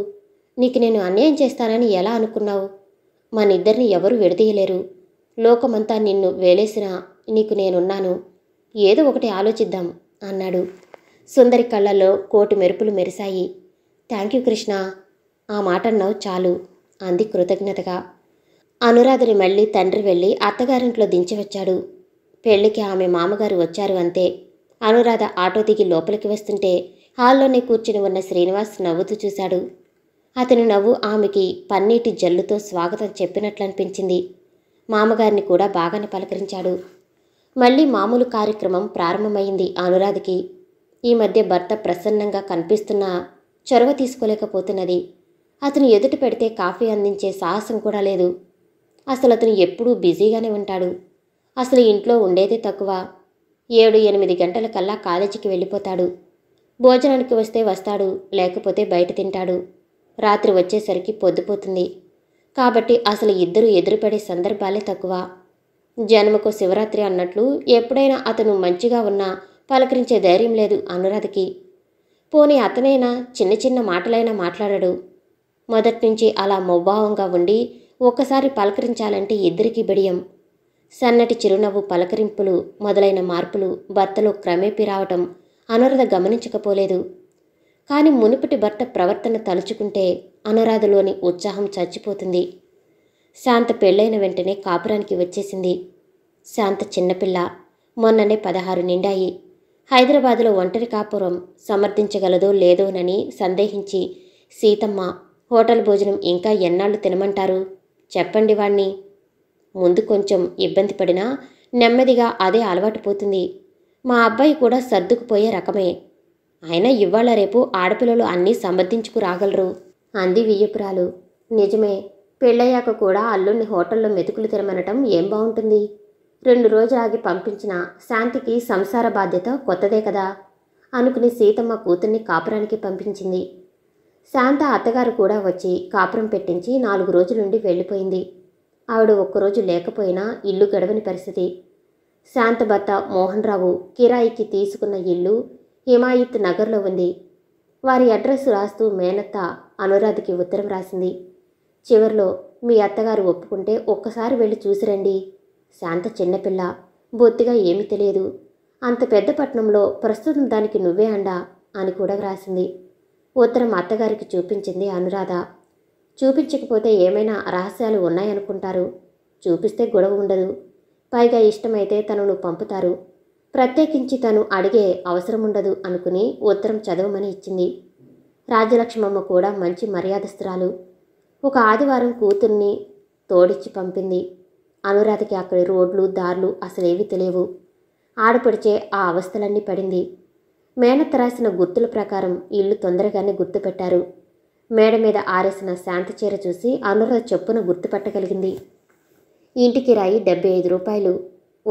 నీకు నేను అన్యాయం చేస్తానని ఎలా అనుకున్నావు మనిద్దరిని ఎవరు విడదీయలేరు లోకమంతా నిన్ను వేలేసినా నీకు నేనున్నాను ఏదో ఒకటి ఆలోచిద్దాం అన్నాడు సుందరి కళ్ళల్లో కోటి మెరుపులు మెరిశాయి థ్యాంక్ యూ కృష్ణ ఆ మాట అన్నావు చాలు అంది కృతజ్ఞతగా అనురాధని మళ్ళీ తండ్రి వెళ్ళి అత్తగారింట్లో దించి వచ్చాడు పెళ్లికి ఆమె మామగారు వచ్చారు అంతే అనురాధ ఆటో దిగి లోపలికి వస్తుంటే హాల్లోనే కూర్చుని ఉన్న శ్రీనివాస్ నవ్వుతూ చూశాడు అతని నవ్వు ఆమెకి పన్నీటి జల్లుతో స్వాగతం చెప్పినట్లనిపించింది మామగారిని కూడా బాగానే పలకరించాడు మళ్ళీ మామూలు కార్యక్రమం ప్రారంభమైంది అనురాధకి ఈ మధ్య భర్త ప్రసన్నంగా కనిపిస్తున్నా చొరవ తీసుకోలేకపోతున్నది అతను ఎదుటి పెడితే కాఫీ అందించే సాహసం కూడా లేదు అసలు అతను ఎప్పుడూ బిజీగానే ఉంటాడు అసలు ఇంట్లో ఉండేదే తక్కువ ఏడు ఎనిమిది గంటల కల్లా కాలేజీకి వెళ్ళిపోతాడు భోజనానికి వస్తే వస్తాడు లేకపోతే బయట తింటాడు రాత్రి వచ్చేసరికి పొద్దుపోతుంది కాబట్టి అసలు ఇద్దరు ఎదురుపడే సందర్భాలే తక్కువ జన్మకు శివరాత్రి అన్నట్లు ఎప్పుడైనా అతను మంచిగా ఉన్నా పలకరించే ధైర్యం లేదు అనురాధకి పోనీ అతనైనా చిన్న చిన్న మాటలైనా మాట్లాడాడు మొదట్నుంచి అలా మౌభావంగా ఉండి ఒక్కసారి పలకరించాలంటే ఇద్దరికి బిడియం సన్నటి చిరునవ్వు పలకరింపులు మొదలైన మార్పులు భర్తలో క్రమేపీ రావటం అనురాధ గమనించకపోలేదు కానీ మునుపటి భర్త ప్రవర్తన తలుచుకుంటే అనురాధలోని ఉత్సాహం చచ్చిపోతుంది శాంత పెళ్ళైన వెంటనే కాపురానికి వచ్చేసింది శాంత చిన్నపిల్ల మొన్ననే పదహారు నిండాయి హైదరాబాదులో ఒంటరి కాపురం సమర్థించగలదో లేదోనని సందేహించి సీతమ్మ హోటల్ భోజనం ఇంకా ఎన్నాళ్ళు తినమంటారు చెప్పండి వాణ్ణి ముందు కొంచెం ఇబ్బంది పడినా నెమ్మదిగా అదే అలవాటు పోతుంది మా అబ్బాయి కూడా సర్దుకుపోయే రకమే అయినా ఇవాళ రేపు ఆడపిల్లలు అన్నీ సమర్థించుకు రాగలరు అంది వియ్యపురాలు నిజమే పెళ్ళయ్యాక కూడా అల్లుణ్ణి హోటల్లో మెతుకులు తిరమనటం ఏం బాగుంటుంది రెండు ఆగి పంపించిన శాంతికి సంసార బాధ్యత కొత్తదే కదా అనుకుని సీతమ్మ కూతుర్ని కాపురానికి పంపించింది శాంత అత్తగారు కూడా వచ్చి కాపురం పెట్టించి నాలుగు రోజులుండి వెళ్ళిపోయింది ఆవిడ ఒక్కరోజు లేకపోయినా ఇల్లు గడవని పరిస్థితి శాంత భర్త మోహన్ రావు కిరాయికి తీసుకున్న ఇల్లు హిమాయిత్ నగర్లో ఉంది వారి అడ్రస్ రాస్తూ మేనత్త అనురాధకి ఉత్తరం రాసింది చివరిలో మీ అత్తగారు ఒప్పుకుంటే ఒక్కసారి వెళ్ళి చూసిరండి శాంత చిన్నపిల్ల బొత్తిగా ఏమీ తెలియదు అంత పెద్ద పట్నంలో ప్రస్తుతం దానికి నువ్వే అండా అని కూడా వ్రాసింది ఉత్తరం అత్తగారికి చూపించింది అనురాధ చూపించకపోతే ఏమైనా రహస్యాలు ఉన్నాయనుకుంటారు చూపిస్తే గొడవ ఉండదు పైగా ఇష్టమైతే తనను పంపుతారు ప్రత్యేకించి తను అడిగే అవసరముండదు అనుకుని ఉత్తరం చదవమని ఇచ్చింది రాజలక్ష్మమ్మ కూడా మంచి మర్యాదస్తురాలు ఒక ఆదివారం కూతుర్ని తోడిచ్చి పంపింది అనురాధకి అక్కడి రోడ్లు దారులు అసలేవి తెలియవు ఆడపడిచే ఆ అవస్థలన్నీ పడింది మేనత్త రాసిన గుర్తుల ప్రకారం ఇల్లు తొందరగానే గుర్తుపెట్టారు మేడ మీద ఆరేసిన శాంతి చీర చూసి అనురాధ చెప్పున గుర్తుపట్టగలిగింది ఇంటికి రాయి డెబ్బై ఐదు రూపాయలు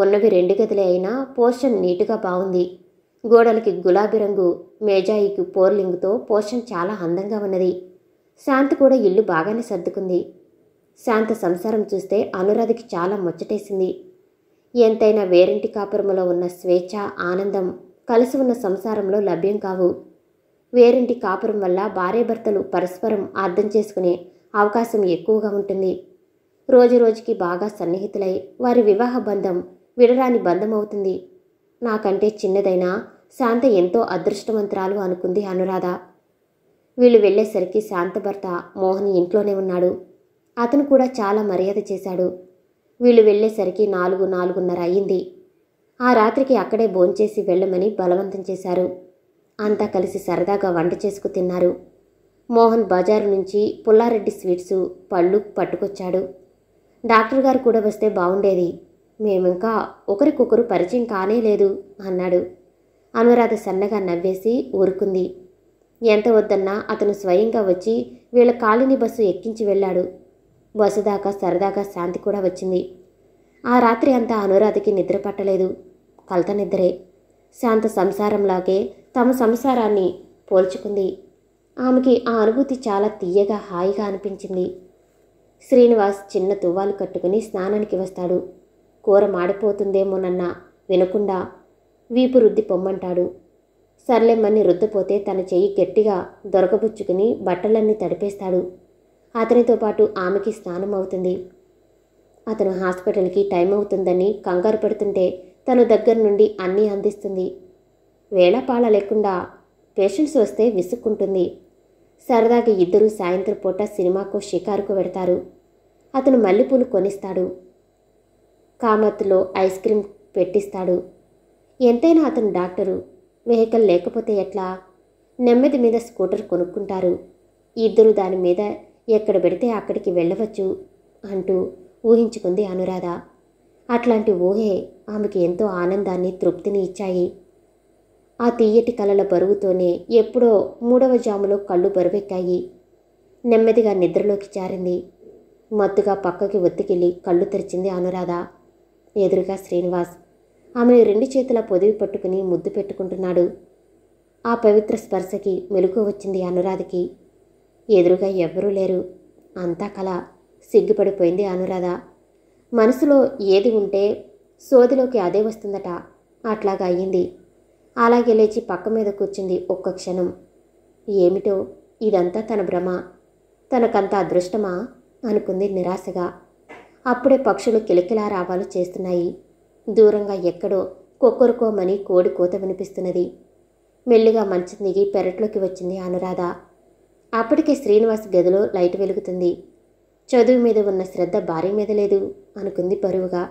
ఉన్నవి రెండు గదిలే అయినా పోర్షన్ నీటుగా బాగుంది గోడలకి గులాబీ రంగు మేజాయికి పోర్లింగ్తో పోర్షన్ చాలా అందంగా ఉన్నది శాంత్ కూడా ఇల్లు బాగానే సర్దుకుంది శాంత సంసారం చూస్తే అనురాధకి చాలా ముచ్చటేసింది ఎంతైనా వేరింటి కాపురములో ఉన్న స్వేచ్ఛ ఆనందం కలిసి ఉన్న సంసారంలో లభ్యం కావు వేరింటి కాపురం వల్ల భార్యాభర్తలు పరస్పరం అర్థం చేసుకునే అవకాశం ఎక్కువగా ఉంటుంది రోజు రోజుకి బాగా సన్నిహితులై వారి వివాహ బంధం విడరాని బంధమవుతుంది నాకంటే చిన్నదైనా శాంత ఎంతో అదృష్టవంతురాలు అనుకుంది అనురాధ వీళ్ళు వెళ్ళేసరికి శాంత భర్త మోహన్ ఇంట్లోనే ఉన్నాడు అతను కూడా చాలా మర్యాద చేశాడు వీళ్ళు వెళ్ళేసరికి నాలుగు నాలుగున్నర అయ్యింది ఆ రాత్రికి అక్కడే భోంచేసి వెళ్ళమని బలవంతం చేశారు అంతా కలిసి సరదాగా వంట చేసుకు తిన్నారు మోహన్ బజారు నుంచి పుల్లారెడ్డి స్వీట్సు పళ్ళు పట్టుకొచ్చాడు డాక్టర్ గారు కూడా వస్తే బాగుండేది మేమింకా ఒకరికొకరు పరిచయం కానే లేదు అన్నాడు అనురాధ సన్నగా నవ్వేసి ఊరుకుంది ఎంత వద్దన్నా అతను స్వయంగా వచ్చి వీళ్ళ కాలిని బస్సు ఎక్కించి వెళ్ళాడు బస్సు దాకా సరదాగా శాంతి కూడా వచ్చింది ఆ రాత్రి అంతా అనురాధకి నిద్ర పట్టలేదు కలత నిద్రే శాంత సంసారంలాగే తమ సంసారాన్ని పోల్చుకుంది ఆమెకి ఆ అనుభూతి చాలా తీయగా హాయిగా అనిపించింది శ్రీనివాస్ చిన్న తువ్వాలు కట్టుకుని స్నానానికి వస్తాడు కూర మాడిపోతుందేమోనన్న వినకుండా వీపు రుద్ది పొమ్మంటాడు సర్లెమ్మని రుద్దపోతే తన చెయ్యి గట్టిగా దొరకబుచ్చుకుని బట్టలన్నీ తడిపేస్తాడు అతనితో పాటు ఆమెకి స్నానం అవుతుంది అతను హాస్పిటల్కి టైం అవుతుందని కంగారు పెడుతుంటే తన దగ్గర నుండి అన్నీ అందిస్తుంది వేళపాళ లేకుండా పేషెంట్స్ వస్తే విసుక్కుంటుంది సరదాగా ఇద్దరూ సాయంత్రం పూట సినిమాకు షికారుకు పెడతారు అతను మల్లెపూలు కొనిస్తాడు కామత్లో ఐస్ క్రీమ్ పెట్టిస్తాడు ఎంతైనా అతను డాక్టరు వెహికల్ లేకపోతే ఎట్లా నెమ్మది మీద స్కూటర్ కొనుక్కుంటారు ఇద్దరు దాని మీద ఎక్కడ పెడితే అక్కడికి వెళ్ళవచ్చు అంటూ ఊహించుకుంది అనురాధ అట్లాంటి ఊహే ఆమెకి ఎంతో ఆనందాన్ని తృప్తిని ఇచ్చాయి ఆ తీయటి కలల బరువుతోనే ఎప్పుడో మూడవ జాములో కళ్ళు బరువెక్కాయి నెమ్మదిగా నిద్రలోకి జారింది మత్తుగా పక్కకి ఒత్తికెళ్ళి కళ్ళు తెరిచింది అనురాధ ఎదురుగా శ్రీనివాస్ ఆమెను రెండు చేతుల పొదివి పట్టుకుని ముద్దు పెట్టుకుంటున్నాడు ఆ పవిత్ర స్పర్శకి మెలకు వచ్చింది అనురాధకి ఎదురుగా ఎవ్వరూ లేరు అంతా కళ సిగ్గుపడిపోయింది అనురాధ మనసులో ఏది ఉంటే సోదిలోకి అదే వస్తుందట అట్లాగా అయ్యింది అలాగే లేచి పక్క మీద కూర్చుంది ఒక్క క్షణం ఏమిటో ఇదంతా తన భ్రమ తనకంత అదృష్టమా అనుకుంది నిరాశగా అప్పుడే పక్షులు కిలకిలా రావాలు చేస్తున్నాయి దూరంగా ఎక్కడో కొక్కరుకోమని కోడి కూత వినిపిస్తున్నది మెల్లిగా మంచం దిగి పెరట్లోకి వచ్చింది అనురాధ అప్పటికే శ్రీనివాస్ గదిలో లైట్ వెలుగుతుంది చదువు మీద ఉన్న శ్రద్ధ భార్య మీద లేదు అనుకుంది పరువుగా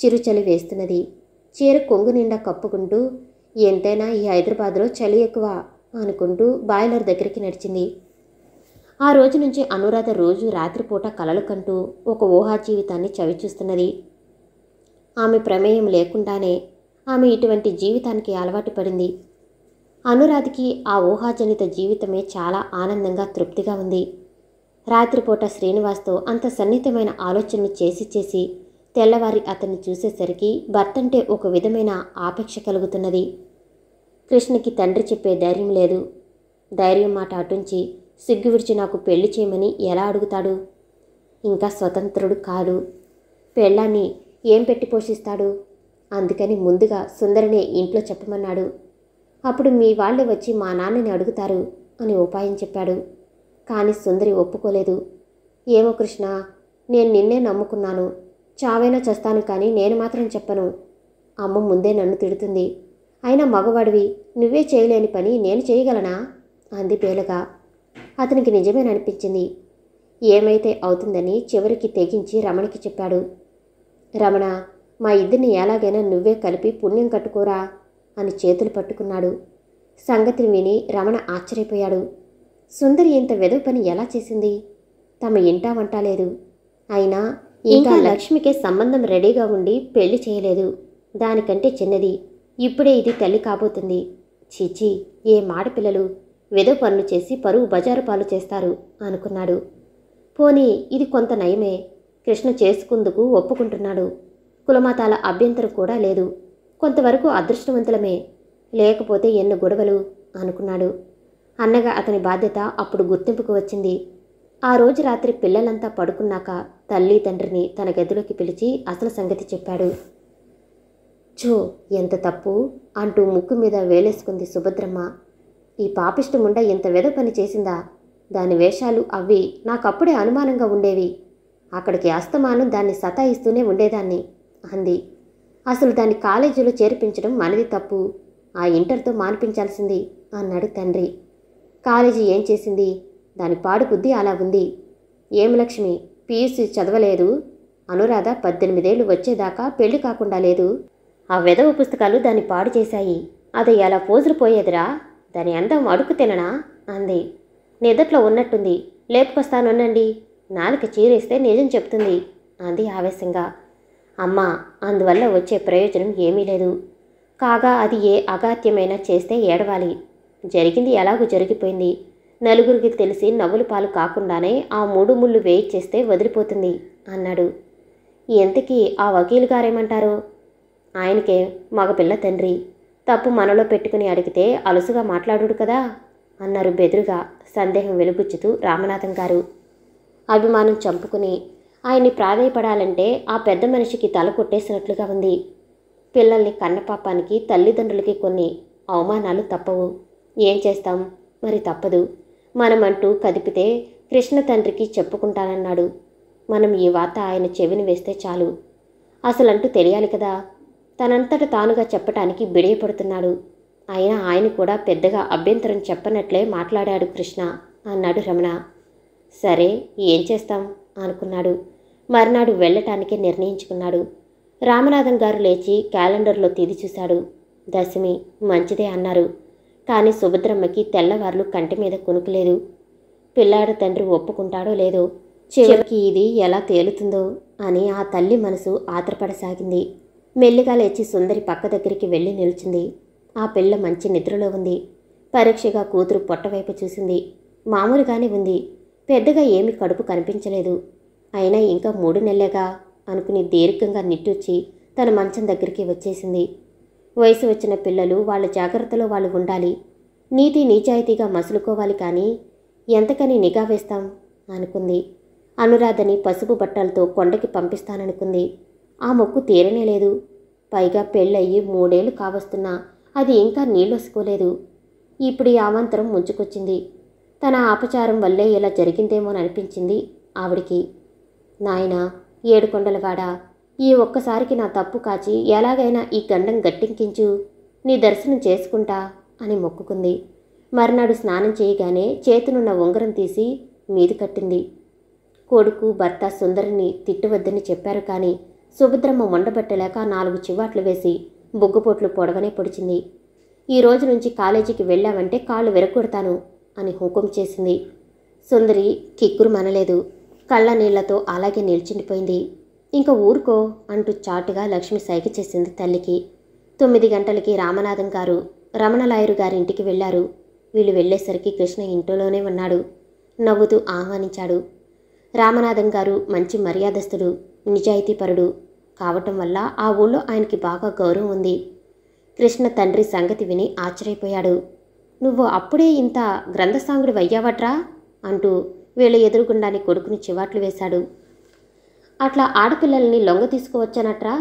చిరుచలి వేస్తున్నది చీర కొంగు నిండా కప్పుకుంటూ ఎంతైనా ఈ హైదరాబాద్లో చలి ఎక్కువ అనుకుంటూ బాయిలర్ దగ్గరికి నడిచింది ఆ రోజు నుంచి అనురాధ రోజు రాత్రిపూట కలలు కంటూ ఒక ఊహా జీవితాన్ని చవిచూస్తున్నది ఆమె ప్రమేయం లేకుండానే ఆమె ఇటువంటి జీవితానికి అలవాటు పడింది అనురాధకి ఆ ఊహాజనిత జీవితమే చాలా ఆనందంగా తృప్తిగా ఉంది రాత్రిపూట శ్రీనివాస్తో అంత సన్నిహితమైన ఆలోచనలు చేసి చేసి తెల్లవారి అతన్ని చూసేసరికి భర్తంటే ఒక విధమైన ఆపేక్ష కలుగుతున్నది కృష్ణకి తండ్రి చెప్పే ధైర్యం లేదు ధైర్యం మాట అటుంచి సిగ్గు విడిచి నాకు పెళ్లి చేయమని ఎలా అడుగుతాడు ఇంకా స్వతంత్రుడు కాదు పెళ్ళాన్ని ఏం పెట్టి పోషిస్తాడు అందుకని ముందుగా సుందరనే ఇంట్లో చెప్పమన్నాడు అప్పుడు మీ వాళ్ళే వచ్చి మా నాన్నని అడుగుతారు అని ఉపాయం చెప్పాడు కానీ సుందరి ఒప్పుకోలేదు ఏమో కృష్ణ నేను నిన్నే నమ్ముకున్నాను చావైనా చేస్తాను కానీ నేను మాత్రం చెప్పను అమ్మ ముందే నన్ను తిడుతుంది అయినా మగవాడివి నువ్వే చేయలేని పని నేను చేయగలనా అంది పేలగా అతనికి నిజమేననిపించింది ఏమైతే అవుతుందని చివరికి తెగించి రమణకి చెప్పాడు రమణ మా ఇద్దరిని ఎలాగైనా నువ్వే కలిపి పుణ్యం కట్టుకోరా అని చేతులు పట్టుకున్నాడు సంగతిని విని రమణ ఆశ్చర్యపోయాడు సుందరి ఇంత వెదవు పని ఎలా చేసింది తమ ఇంటా వంట లేదు అయినా ఇంకా లక్ష్మికే సంబంధం రెడీగా ఉండి పెళ్లి చేయలేదు దానికంటే చిన్నది ఇప్పుడే ఇది తల్లి కాబోతుంది చీచీ ఏ మాడపిల్లలు వెదో పనులు చేసి పరువు బజారు పాలు చేస్తారు అనుకున్నాడు పోనీ ఇది కొంత నయమే కృష్ణ చేసుకుందుకు ఒప్పుకుంటున్నాడు కులమతాల అభ్యంతరం కూడా లేదు కొంతవరకు అదృష్టవంతులమే లేకపోతే ఎన్ని గొడవలు అనుకున్నాడు అన్నగా అతని బాధ్యత అప్పుడు గుర్తింపుకు వచ్చింది ఆ రోజు రాత్రి పిల్లలంతా పడుకున్నాక తల్లి తండ్రిని తన గదిలోకి పిలిచి అసలు సంగతి చెప్పాడు చో ఎంత తప్పు అంటూ ముక్కు మీద వేలేసుకుంది సుభద్రమ్మ ఈ పాపిష్టముండ ఇంత వెద పని చేసిందా దాని వేషాలు అవి నాకప్పుడే అనుమానంగా ఉండేవి అక్కడికి అస్తమానం దాన్ని సతాయిస్తూనే ఉండేదాన్ని అంది అసలు దాన్ని కాలేజీలో చేర్పించడం మనది తప్పు ఆ ఇంటర్తో మానిపించాల్సింది అన్నాడు తండ్రి కాలేజీ ఏం చేసింది దాని బుద్ధి అలా ఉంది ఏం లక్ష్మి పీయూసీ చదవలేదు అనురాధ పద్దెనిమిదేళ్ళు వచ్చేదాకా పెళ్లి కాకుండా లేదు ఆ వెదవ పుస్తకాలు దాన్ని పాడు చేశాయి అది ఎలా పోజులు పోయేదిరా దాని అందం అడుగు తిననా అంది నిదట్లో ఉన్నట్టుంది లేపుకొస్తానునండి నాలుక చీరేస్తే నిజం చెప్తుంది అంది ఆవేశంగా అమ్మా అందువల్ల వచ్చే ప్రయోజనం ఏమీ లేదు కాగా అది ఏ అగాత్యమైనా చేస్తే ఏడవాలి జరిగింది ఎలాగూ జరిగిపోయింది నలుగురికి తెలిసి నవ్వులు పాలు కాకుండానే ఆ మూడు ముళ్ళు వేయిచ్చేస్తే వదిలిపోతుంది అన్నాడు ఎంతకీ ఆ వకీలు గారేమంటారు ఆయనకే మగపిల్ల తండ్రి తప్పు మనలో పెట్టుకుని అడిగితే అలుసుగా మాట్లాడు కదా అన్నారు బెదురుగా సందేహం వెలుగుచ్చుతూ రామనాథం గారు అభిమానం చంపుకుని ఆయన్ని ప్రాధాయపడాలంటే ఆ పెద్ద మనిషికి తల కొట్టేసినట్లుగా ఉంది పిల్లల్ని కన్నపాపానికి తల్లిదండ్రులకి కొన్ని అవమానాలు తప్పవు ఏం చేస్తాం మరి తప్పదు మనమంటూ కదిపితే కృష్ణ తండ్రికి చెప్పుకుంటానన్నాడు మనం ఈ వార్త ఆయన చెవిని వేస్తే చాలు అసలంటూ తెలియాలి కదా తనంతట తానుగా చెప్పటానికి బిడియపడుతున్నాడు అయినా ఆయన కూడా పెద్దగా అభ్యంతరం చెప్పనట్లే మాట్లాడాడు కృష్ణ అన్నాడు రమణ సరే ఏం చేస్తాం అనుకున్నాడు మర్నాడు వెళ్ళటానికి నిర్ణయించుకున్నాడు రామనాథం గారు లేచి క్యాలెండర్లో తీది చూశాడు దశమి మంచిదే అన్నారు కానీ సుభద్రమ్మకి తెల్లవార్లు కంటి మీద కొనుకులేదు పిల్లాడు తండ్రి ఒప్పుకుంటాడో లేదో చివరికి ఇది ఎలా తేలుతుందో అని ఆ తల్లి మనసు ఆత్రపడసాగింది మెల్లిగా లేచి సుందరి పక్క దగ్గరికి వెళ్ళి నిలిచింది ఆ పిల్ల మంచి నిద్రలో ఉంది పరీక్షగా కూతురు పొట్టవైపు చూసింది మామూలుగానే ఉంది పెద్దగా ఏమి కడుపు కనిపించలేదు అయినా ఇంకా మూడు నెలలేగా అనుకుని దీర్ఘంగా నిట్టూచి తన మంచం దగ్గరికి వచ్చేసింది వయసు వచ్చిన పిల్లలు వాళ్ళ జాగ్రత్తలో వాళ్ళు ఉండాలి నీతి నిజాయితీగా మసులుకోవాలి కానీ ఎంతకని నిఘా వేస్తాం అనుకుంది అనురాధని పసుపు బట్టలతో కొండకి పంపిస్తాననుకుంది ఆ మొక్కు తీరనే లేదు పైగా పెళ్ళయ్యి మూడేళ్లు కావస్తున్నా అది ఇంకా నీళ్ళొసుకోలేదు ఇప్పుడు ఈ ఆమంతరం ముంచుకొచ్చింది తన ఆపచారం వల్లే ఇలా జరిగిందేమో అనిపించింది ఆవిడికి నాయన ఏడుకొండలవాడ ఈ ఒక్కసారికి నా తప్పు కాచి ఎలాగైనా ఈ గండం గట్టింకించు నీ దర్శనం చేసుకుంటా అని మొక్కుకుంది మర్నాడు స్నానం చేయగానే చేతినున్న ఉంగరం తీసి మీది కట్టింది కొడుకు భర్త సుందరిని తిట్టువద్దని చెప్పారు కానీ సుభద్రమ్మ వండబెట్టలేక నాలుగు చివాట్లు వేసి బొగ్గుపోట్లు పొడవనే పొడిచింది ఈ రోజు నుంచి కాలేజీకి వెళ్ళావంటే కాళ్ళు విరగొడతాను అని హుకుం చేసింది సుందరి కిక్కురు మనలేదు కళ్ళ నీళ్లతో అలాగే నిల్చుండిపోయింది ఇంకా ఊరుకో అంటూ చాటుగా లక్ష్మి సైక చేసింది తల్లికి తొమ్మిది గంటలకి రామనాథం గారు రమణలాయరు గారింటికి వెళ్ళారు వీళ్ళు వెళ్ళేసరికి కృష్ణ ఇంట్లోనే ఉన్నాడు నవ్వుతూ ఆహ్వానించాడు రామనాథం గారు మంచి మర్యాదస్తుడు నిజాయితీపరుడు కావటం వల్ల ఆ ఊళ్ళో ఆయనకి బాగా గౌరవం ఉంది కృష్ణ తండ్రి సంగతి విని ఆశ్చర్యపోయాడు నువ్వు అప్పుడే ఇంత గ్రంథసాంగుడు అయ్యావట్రా అంటూ వీళ్ళ ఎదురుగుండాని కొడుకుని చివాట్లు వేశాడు అట్లా ఆడపిల్లల్ని లొంగ తీసుకువచ్చానట్రా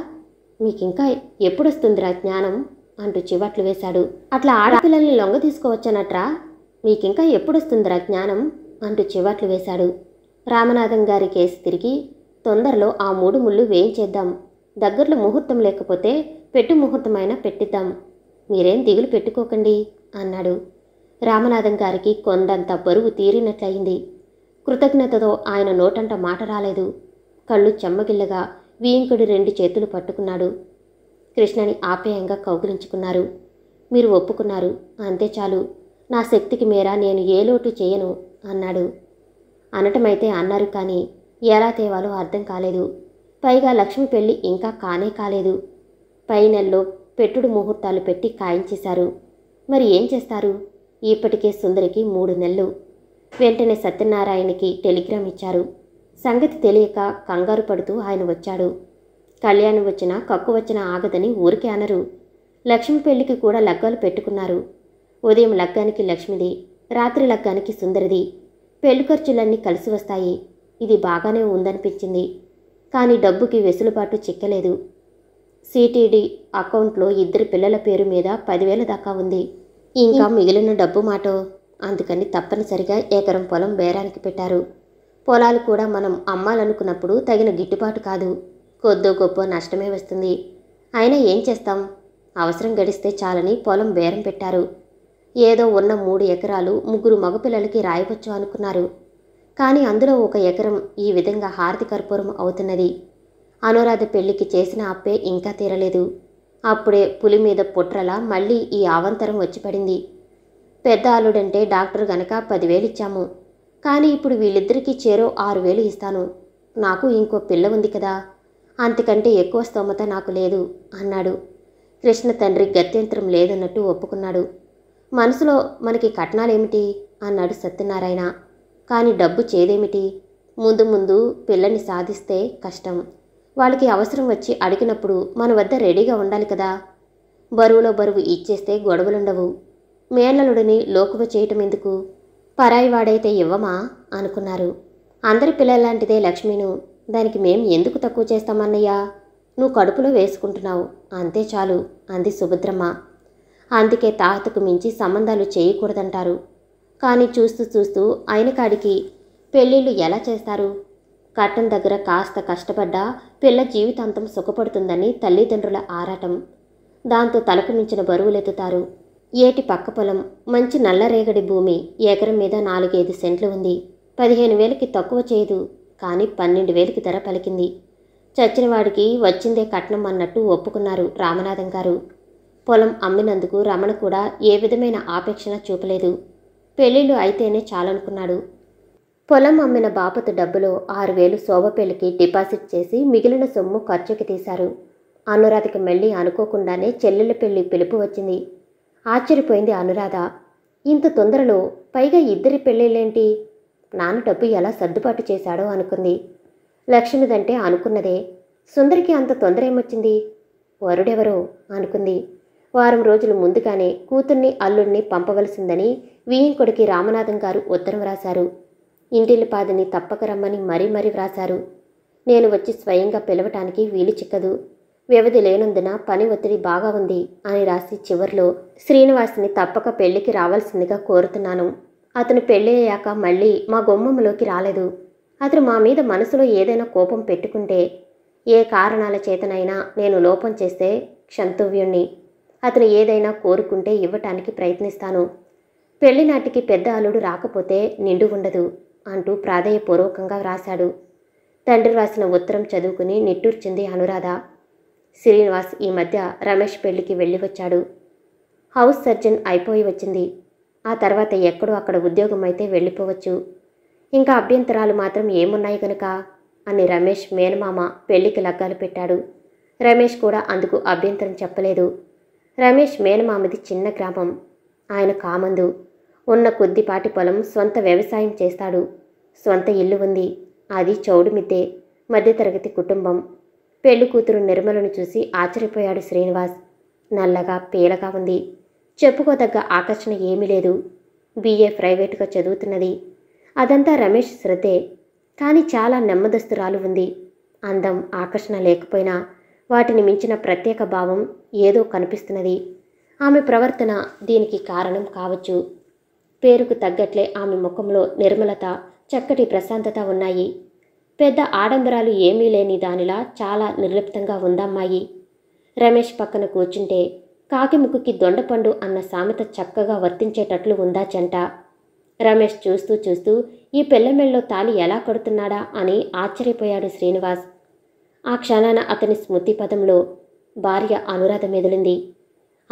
మీకింకా ఎప్పుడొస్తుందిరా జ్ఞానం అంటూ చివాట్లు వేశాడు అట్లా ఆడపిల్లల్ని లొంగ తీసుకువచ్చానట్రా మీకింకా ఎప్పుడొస్తుందిరా జ్ఞానం అంటూ చివాట్లు వేశాడు రామనాథం గారి కేసు తిరిగి తొందరలో ఆ మూడు ముళ్ళు వేయించేద్దాం దగ్గరలో ముహూర్తం లేకపోతే పెట్టు ముహూర్తమైనా పెట్టిద్దాం మీరేం దిగులు పెట్టుకోకండి అన్నాడు రామనాథం గారికి కొండంత బరువు తీరినట్లయింది కృతజ్ఞతతో ఆయన నోటంట మాట రాలేదు కళ్ళు చెమ్మగిల్లగా వీంకుడి రెండు చేతులు పట్టుకున్నాడు కృష్ణని ఆప్యాయంగా కౌగిలించుకున్నారు మీరు ఒప్పుకున్నారు అంతే చాలు నా శక్తికి మేర నేను ఏ లోటు చేయను అన్నాడు అనటమైతే అన్నారు కానీ ఎలా తేవాలో అర్థం కాలేదు పైగా లక్ష్మి పెళ్లి ఇంకా కానే కాలేదు పై నెలలో పెట్టుడు ముహూర్తాలు పెట్టి ఖాయించేశారు మరి ఏం చేస్తారు ఇప్పటికే సుందరికి మూడు నెలలు వెంటనే సత్యనారాయణకి టెలిగ్రామ్ ఇచ్చారు సంగతి తెలియక కంగారు పడుతూ ఆయన వచ్చాడు కళ్యాణం వచ్చినా కక్కు వచ్చినా ఆగదని ఊరికే అనరు లక్ష్మి పెళ్లికి కూడా లగ్గాలు పెట్టుకున్నారు ఉదయం లగ్గానికి లక్ష్మిది రాత్రి లగ్గానికి సుందరిది పెళ్లి ఖర్చులన్నీ కలిసి వస్తాయి ఇది బాగానే ఉందనిపించింది కానీ డబ్బుకి వెసులుబాటు చిక్కలేదు సిటీడీ అకౌంట్లో ఇద్దరి పిల్లల పేరు మీద పదివేల దాకా ఉంది ఇంకా మిగిలిన డబ్బు మాటో అందుకని తప్పనిసరిగా ఏకరం పొలం బేరానికి పెట్టారు పొలాలు కూడా మనం అమ్మాలనుకున్నప్పుడు తగిన గిట్టుబాటు కాదు కొద్దో గొప్ప నష్టమే వస్తుంది అయినా ఏం చేస్తాం అవసరం గడిస్తే చాలని పొలం బేరం పెట్టారు ఏదో ఉన్న మూడు ఎకరాలు ముగ్గురు మగపిల్లలకి రాయవచ్చు అనుకున్నారు కానీ అందులో ఒక ఎకరం ఈ విధంగా హారతి కర్పూరం అవుతున్నది అనురాధ పెళ్లికి చేసిన అప్పే ఇంకా తీరలేదు అప్పుడే పులి మీద పుట్రలా మళ్ళీ ఈ అవంతరం వచ్చి పడింది పెద్ద ఆలుడంటే డాక్టర్ గనక పదివేలు ఇచ్చాము కానీ ఇప్పుడు వీళ్ళిద్దరికీ చేరో ఆరు వేలు ఇస్తాను నాకు ఇంకో పిల్ల ఉంది కదా అంతకంటే ఎక్కువ స్తోమత నాకు లేదు అన్నాడు కృష్ణ తండ్రి గత్యంతరం లేదన్నట్టు ఒప్పుకున్నాడు మనసులో మనకి కట్నాలేమిటి అన్నాడు సత్యనారాయణ కానీ డబ్బు చేదేమిటి ముందు ముందు పిల్లని సాధిస్తే కష్టం వాళ్ళకి అవసరం వచ్చి అడిగినప్పుడు మన వద్ద రెడీగా ఉండాలి కదా బరువులో బరువు ఇచ్చేస్తే గొడవలుండవు మేనలుడిని లోకువ చేయటం ఎందుకు పరాయి వాడైతే ఇవ్వమా అనుకున్నారు అందరి పిల్లలాంటిదే లక్ష్మిను దానికి మేం ఎందుకు తక్కువ చేస్తామన్నయ్యా నువ్వు కడుపులో వేసుకుంటున్నావు అంతే చాలు అంది సుభద్రమ్మ అందుకే తాతకు మించి సంబంధాలు చేయకూడదంటారు కానీ చూస్తూ చూస్తూ ఆయన కాడికి పెళ్ళిళ్ళు ఎలా చేస్తారు కట్టం దగ్గర కాస్త కష్టపడ్డా పిల్ల జీవితాంతం సుఖపడుతుందని తల్లిదండ్రుల ఆరాటం దాంతో తలకు మించిన బరువులెత్తుతారు ఏటి పక్క పొలం మంచి నల్లరేగడి భూమి ఎకరం మీద నాలుగైదు సెంట్లు ఉంది పదిహేను వేలకి తక్కువ చేయదు కానీ పన్నెండు వేలకి ధర పలికింది చచ్చిన వాడికి వచ్చిందే కట్నం అన్నట్టు ఒప్పుకున్నారు రామనాథం గారు పొలం అమ్మినందుకు రమణ కూడా ఏ విధమైన ఆపేక్షణ చూపలేదు పెళ్ళిళ్ళు అయితేనే చాలనుకున్నాడు పొలం అమ్మిన బాపత డబ్బులో ఆరు వేలు శోభ పెళ్లికి డిపాజిట్ చేసి మిగిలిన సొమ్ము ఖర్చుకి తీశారు అనురాధకి మళ్ళీ అనుకోకుండానే చెల్లెల పెళ్లి పిలుపు వచ్చింది ఆశ్చర్యపోయింది అనురాధ ఇంత తొందరలో పైగా ఇద్దరి పెళ్ళిళ్ళేంటి నాన్న డబ్బు ఎలా సర్దుబాటు చేశాడో అనుకుంది లక్ష్మిదంటే అనుకున్నదే సుందరికి అంత తొందర ఏమొచ్చింది వరుడెవరో అనుకుంది వారం రోజులు ముందుగానే కూతుర్ని అల్లుడిని పంపవలసిందని కొడుకి రామనాథం గారు ఉత్తరం రాశారు ఇంటిల్లిపాదిని తప్పక రమ్మని మరీ మరీ వ్రాశారు నేను వచ్చి స్వయంగా పిలవటానికి వీలు చిక్కదు వ్యవధి లేనందున పని ఒత్తిడి బాగా ఉంది అని రాసి చివరిలో శ్రీనివాస్ని తప్పక పెళ్లికి రావాల్సిందిగా కోరుతున్నాను అతను పెళ్ళి అయ్యాక మళ్ళీ మా గుమ్మంలోకి రాలేదు అతను మా మీద మనసులో ఏదైనా కోపం పెట్టుకుంటే ఏ కారణాల చేతనైనా నేను లోపం చేస్తే క్షంతవ్యుణ్ణి అతను ఏదైనా కోరుకుంటే ఇవ్వటానికి ప్రయత్నిస్తాను పెళ్లినాటికి పెద్ద అల్లుడు రాకపోతే నిండు ఉండదు అంటూ ప్రాధేయపూర్వకంగా వ్రాశాడు తండ్రి రాసిన ఉత్తరం చదువుకుని నిట్టూర్చింది అనురాధ శ్రీనివాస్ ఈ మధ్య రమేష్ పెళ్లికి వెళ్ళి వచ్చాడు హౌస్ సర్జన్ అయిపోయి వచ్చింది ఆ తర్వాత ఎక్కడో అక్కడ ఉద్యోగం అయితే వెళ్ళిపోవచ్చు ఇంకా అభ్యంతరాలు మాత్రం ఏమున్నాయి గనుక అని రమేష్ మేనమామ పెళ్లికి లగ్గాలు పెట్టాడు రమేష్ కూడా అందుకు అభ్యంతరం చెప్పలేదు రమేష్ మేనమామది చిన్న గ్రామం ఆయన కామందు ఉన్న కొద్దిపాటి పొలం స్వంత వ్యవసాయం చేస్తాడు స్వంత ఇల్లు ఉంది అది చౌడుమిద్దే మధ్యతరగతి కుటుంబం పెళ్లి కూతురు నిర్మలను చూసి ఆశ్చర్యపోయాడు శ్రీనివాస్ నల్లగా పేలగా ఉంది చెప్పుకోదగ్గ ఆకర్షణ ఏమీ లేదు బీఏ ప్రైవేటుగా చదువుతున్నది అదంతా రమేష్ శ్రద్ధే కానీ చాలా నెమ్మదస్తురాలు ఉంది అందం ఆకర్షణ లేకపోయినా వాటిని మించిన ప్రత్యేక భావం ఏదో కనిపిస్తున్నది ఆమె ప్రవర్తన దీనికి కారణం కావచ్చు పేరుకు తగ్గట్లే ఆమె ముఖంలో నిర్మలత చక్కటి ప్రశాంతత ఉన్నాయి పెద్ద ఆడంబరాలు ఏమీ లేని దానిలా చాలా నిర్లిప్తంగా ఉందమ్మాయి రమేష్ పక్కన కూర్చుంటే కాకిముక్కుకి దొండపండు అన్న సామెత చక్కగా వర్తించేటట్లు ఉందా చెంట రమేష్ చూస్తూ చూస్తూ ఈ పిల్లమెళ్ళలో తాలి ఎలా కడుతున్నాడా అని ఆశ్చర్యపోయాడు శ్రీనివాస్ ఆ క్షణాన అతని స్మృతి పదంలో భార్య అనురాధ మెదిలింది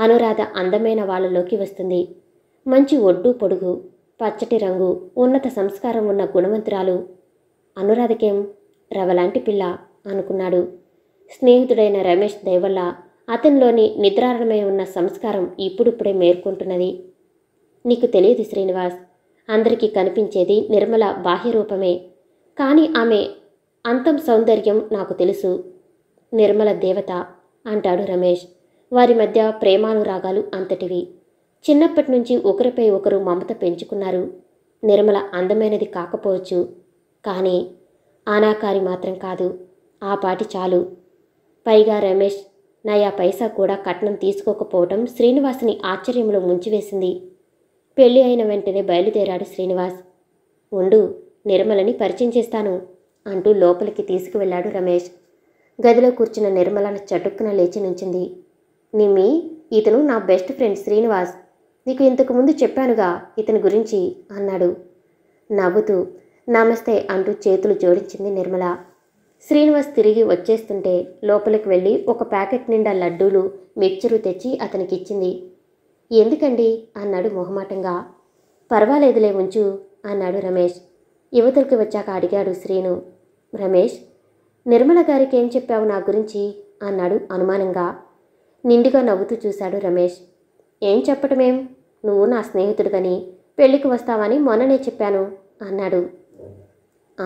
అనురాధ అందమైన వాళ్ళలోకి వస్తుంది మంచి ఒడ్డు పొడుగు పచ్చటి రంగు ఉన్నత సంస్కారం ఉన్న గుణవంతురాలు అనురాధకేం రవలాంటి పిల్ల అనుకున్నాడు స్నేహితుడైన రమేష్ దయవల్ల అతనిలోని నిద్రారణమై ఉన్న సంస్కారం ఇప్పుడిప్పుడే మేర్కొంటున్నది నీకు తెలియదు శ్రీనివాస్ అందరికీ కనిపించేది నిర్మల బాహ్య రూపమే కానీ ఆమె అంతం సౌందర్యం నాకు తెలుసు నిర్మల దేవత అంటాడు రమేష్ వారి మధ్య ప్రేమానురాగాలు అంతటివి చిన్నప్పటి నుంచి ఒకరిపై ఒకరు మమత పెంచుకున్నారు నిర్మల అందమైనది కాకపోవచ్చు కానీ ఆనాకారి మాత్రం కాదు ఆ పాటి చాలు పైగా రమేష్ నయా పైసా కూడా కట్నం తీసుకోకపోవటం శ్రీనివాస్ని ఆశ్చర్యంలో ముంచివేసింది పెళ్లి అయిన వెంటనే బయలుదేరాడు శ్రీనివాస్ ఉండు నిర్మలని పరిచయం చేస్తాను అంటూ లోపలికి తీసుకువెళ్ళాడు రమేష్ గదిలో కూర్చున్న నిర్మలను చటుక్కున లేచి నుంచింది నిమ్మి ఇతను నా బెస్ట్ ఫ్రెండ్ శ్రీనివాస్ నీకు ఇంతకుముందు చెప్పానుగా ఇతని గురించి అన్నాడు నవ్వుతూ నమస్తే అంటూ చేతులు జోడించింది నిర్మల శ్రీనివాస్ తిరిగి వచ్చేస్తుంటే లోపలికి వెళ్ళి ఒక ప్యాకెట్ నిండా లడ్డూలు మిక్చరు తెచ్చి అతనికిచ్చింది ఎందుకండి అన్నాడు మొహమాటంగా పర్వాలేదులే ఉంచు అన్నాడు రమేష్ యువతలకి వచ్చాక అడిగాడు శ్రీను రమేష్ నిర్మల గారికి ఏం చెప్పావు నా గురించి అన్నాడు అనుమానంగా నిండుగా నవ్వుతూ చూశాడు రమేష్ ఏం చెప్పటమేం నువ్వు నా స్నేహితుడుగని పెళ్లికి వస్తావని మొన్ననే చెప్పాను అన్నాడు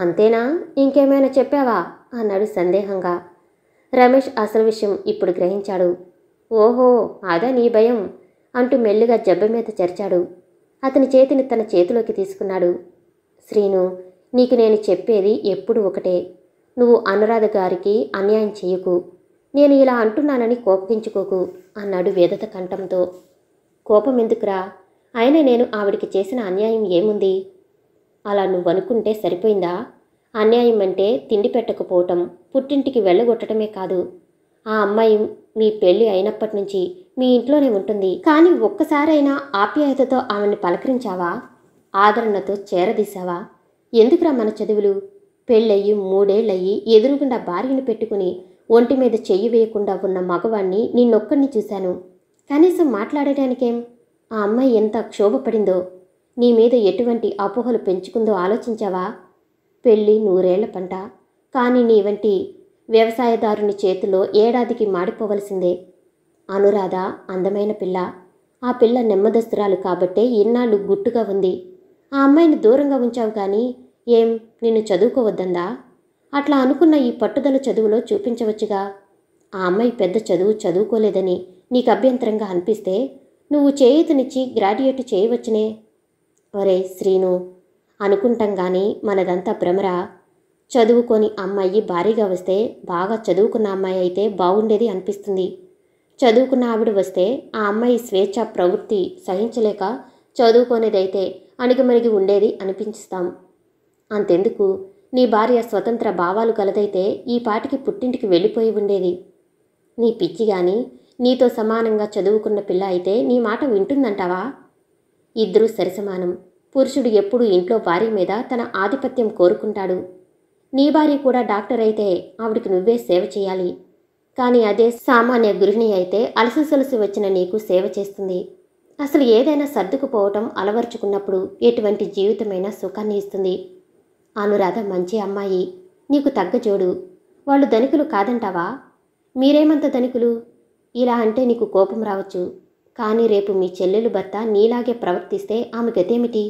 అంతేనా ఇంకేమైనా చెప్పావా అన్నాడు సందేహంగా రమేష్ అసలు విషయం ఇప్పుడు గ్రహించాడు ఓహో అదా నీ భయం అంటూ మెల్లిగా జబ్బ మీద చరిచాడు అతని చేతిని తన చేతిలోకి తీసుకున్నాడు శ్రీను నీకు నేను చెప్పేది ఎప్పుడు ఒకటే నువ్వు అనురాధ గారికి అన్యాయం చేయకు నేను ఇలా అంటున్నానని కోపగించుకోకు అన్నాడు వేదత కంఠంతో కోపం ఎందుకురా ఆయన నేను ఆవిడికి చేసిన అన్యాయం ఏముంది అలా నువ్వు సరిపోయిందా అన్యాయం అంటే తిండి పెట్టకపోవటం పుట్టింటికి వెళ్ళగొట్టడమే కాదు ఆ అమ్మాయి మీ పెళ్ళి అయినప్పటి నుంచి మీ ఇంట్లోనే ఉంటుంది కానీ ఒక్కసారైనా ఆప్యాయతతో ఆమెను పలకరించావా ఆదరణతో చేరదీశావా ఎందుకురా మన చదువులు పెళ్ళయ్యి మూడేళ్ళయ్యి ఎదురుగుండా భార్యను పెట్టుకుని ఒంటి మీద చెయ్యి వేయకుండా ఉన్న మగవాణ్ణి నిన్నొక్కడిని చూశాను కనీసం మాట్లాడటానికేం ఆ అమ్మాయి ఎంత క్షోభపడిందో నీ మీద ఎటువంటి అపోహలు పెంచుకుందో ఆలోచించావా పెళ్ళి నూరేళ్ల పంట కానీ నీ వంటి వ్యవసాయదారుని చేతిలో ఏడాదికి మాడిపోవలసిందే అనురాధ అందమైన పిల్ల ఆ పిల్ల నెమ్మదస్తురాలు కాబట్టే ఇన్నాళ్ళు గుట్టుగా ఉంది ఆ అమ్మాయిని దూరంగా ఉంచావు కానీ ఏం నిన్ను చదువుకోవద్దందా అట్లా అనుకున్న ఈ పట్టుదల చదువులో చూపించవచ్చుగా ఆ అమ్మాయి పెద్ద చదువు చదువుకోలేదని నీకు అభ్యంతరంగా అనిపిస్తే నువ్వు చేయుతనిచ్చి గ్రాడ్యుయేట్ చేయవచ్చునే ఒరే శ్రీను అనుకుంటాం కానీ మనదంతా భ్రమర చదువుకొని అమ్మాయి భారీగా వస్తే బాగా చదువుకున్న అమ్మాయి అయితే బాగుండేది అనిపిస్తుంది చదువుకున్న ఆవిడ వస్తే ఆ అమ్మాయి స్వేచ్ఛ ప్రవృత్తి సహించలేక చదువుకోనిదైతే అణిగిమణిగి ఉండేది అనిపించుస్తాం అంతెందుకు నీ భార్య స్వతంత్ర భావాలు కలదైతే ఈ పాటికి పుట్టింటికి వెళ్ళిపోయి ఉండేది నీ పిచ్చి కానీ నీతో సమానంగా చదువుకున్న పిల్ల అయితే నీ మాట వింటుందంటావా ఇద్దరూ సరిసమానం పురుషుడు ఎప్పుడు ఇంట్లో భార్య మీద తన ఆధిపత్యం కోరుకుంటాడు నీ భార్య కూడా డాక్టర్ అయితే ఆవిడికి నువ్వే సేవ చేయాలి కానీ అదే సామాన్య గృహిణి అయితే అలసలసి వచ్చిన నీకు సేవ చేస్తుంది అసలు ఏదైనా సర్దుకుపోవటం అలవర్చుకున్నప్పుడు ఎటువంటి జీవితమైన సుఖాన్ని ఇస్తుంది అనురాధ మంచి అమ్మాయి నీకు తగ్గజోడు వాళ్ళు ధనికులు కాదంటావా మీరేమంత ధనికులు ఇలా అంటే నీకు కోపం రావచ్చు కానీ రేపు మీ చెల్లెలు భర్త నీలాగే ప్రవర్తిస్తే ఆమె గతేమిటి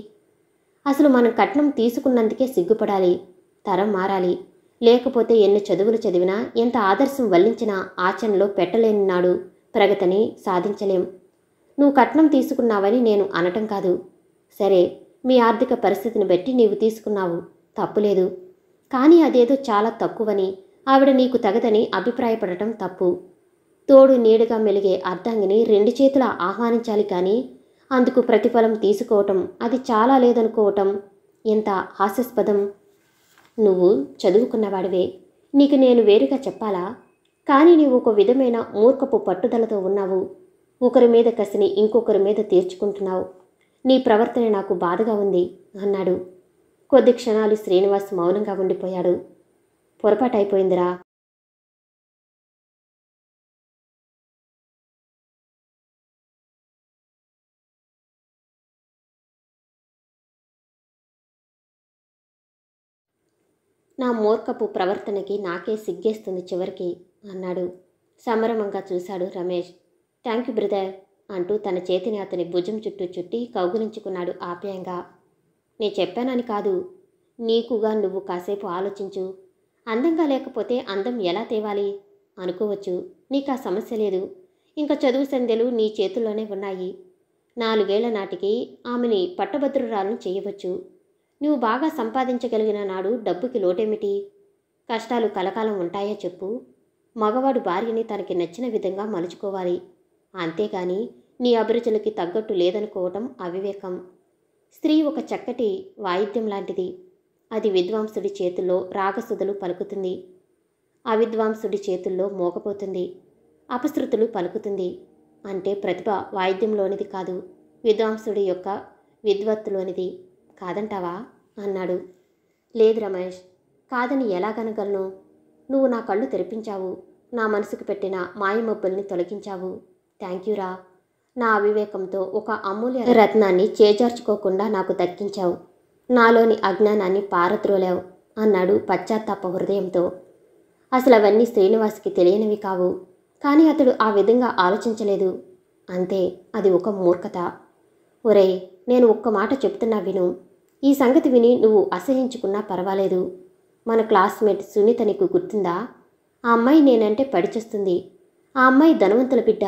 అసలు మనం కట్నం తీసుకున్నందుకే సిగ్గుపడాలి తరం మారాలి లేకపోతే ఎన్ని చదువులు చదివినా ఎంత ఆదర్శం వల్లించినా ఆచరణలో పెట్టలేని నాడు ప్రగతిని సాధించలేం నువ్వు కట్నం తీసుకున్నావని నేను అనటం కాదు సరే మీ ఆర్థిక పరిస్థితిని బట్టి నీవు తీసుకున్నావు తప్పులేదు కానీ అదేదో చాలా తక్కువని ఆవిడ నీకు తగదని అభిప్రాయపడటం తప్పు తోడు నీడగా మెలిగే అర్ధాంగిని రెండు చేతుల ఆహ్వానించాలి కానీ అందుకు ప్రతిఫలం తీసుకోవటం అది చాలా లేదనుకోవటం ఎంత హాస్యాస్పదం నువ్వు చదువుకున్నవాడివే నీకు నేను వేరుగా చెప్పాలా కానీ నీవు ఒక విధమైన మూర్ఖపు పట్టుదలతో ఉన్నావు ఒకరి మీద కసిని ఇంకొకరి మీద తీర్చుకుంటున్నావు నీ ప్రవర్తన నాకు బాధగా ఉంది అన్నాడు కొద్ది క్షణాలు శ్రీనివాస్ మౌనంగా ఉండిపోయాడు పొరపాటైపోయిందిరా నా మూర్ఖపు ప్రవర్తనకి నాకే సిగ్గేస్తుంది చివరికి అన్నాడు సమరమంగా చూశాడు రమేష్ థ్యాంక్ యూ బ్రదర్ అంటూ తన చేతిని అతని భుజం చుట్టూ చుట్టి కౌగులించుకున్నాడు ఆప్యాయంగా నే చెప్పానని కాదు నీకుగా నువ్వు కాసేపు ఆలోచించు అందంగా లేకపోతే అందం ఎలా తేవాలి అనుకోవచ్చు నీకు ఆ సమస్య లేదు ఇంకా చదువు సంధ్యలు నీ చేతుల్లోనే ఉన్నాయి నాలుగేళ్ల నాటికి ఆమెని పట్టభద్రురాలను చేయవచ్చు నువ్వు బాగా సంపాదించగలిగిన నాడు డబ్బుకి లోటేమిటి కష్టాలు కలకాలం ఉంటాయో చెప్పు మగవాడు భార్యని తనకి నచ్చిన విధంగా మలుచుకోవాలి అంతేగాని నీ అభిరుచులకి తగ్గట్టు లేదనుకోవటం అవివేకం స్త్రీ ఒక చక్కటి వాయిద్యం లాంటిది అది విద్వాంసుడి చేతుల్లో రాగసుధలు పలుకుతుంది అవిద్వాంసుడి చేతుల్లో మోకపోతుంది అపశృతులు పలుకుతుంది అంటే ప్రతిభ వాయిద్యంలోనిది కాదు విద్వాంసుడి యొక్క విద్వత్తులోనిది కాదంటావా అన్నాడు లేదు రమేష్ కాదని ఎలా కనగలను నువ్వు నా కళ్ళు తెరిపించావు నా మనసుకు పెట్టిన మాయమబ్బుల్ని తొలగించావు థ్యాంక్ యూ రా నా అవివేకంతో ఒక అమూల్య రత్నాన్ని చేజార్చుకోకుండా నాకు దక్కించావు నాలోని అజ్ఞానాన్ని పారద్రోలావు అన్నాడు పశ్చాత్తాప హృదయంతో అసలు అవన్నీ శ్రీనివాస్కి తెలియనివి కావు కానీ అతడు ఆ విధంగా ఆలోచించలేదు అంతే అది ఒక మూర్ఖత ఒరే నేను ఒక్క మాట చెప్తున్నా విను ఈ సంగతి విని నువ్వు అసహించుకున్నా పర్వాలేదు మన క్లాస్మేట్ సునీత నీకు గుర్తుందా ఆ అమ్మాయి నేనంటే పడిచేస్తుంది ఆ అమ్మాయి ధనవంతుల బిడ్డ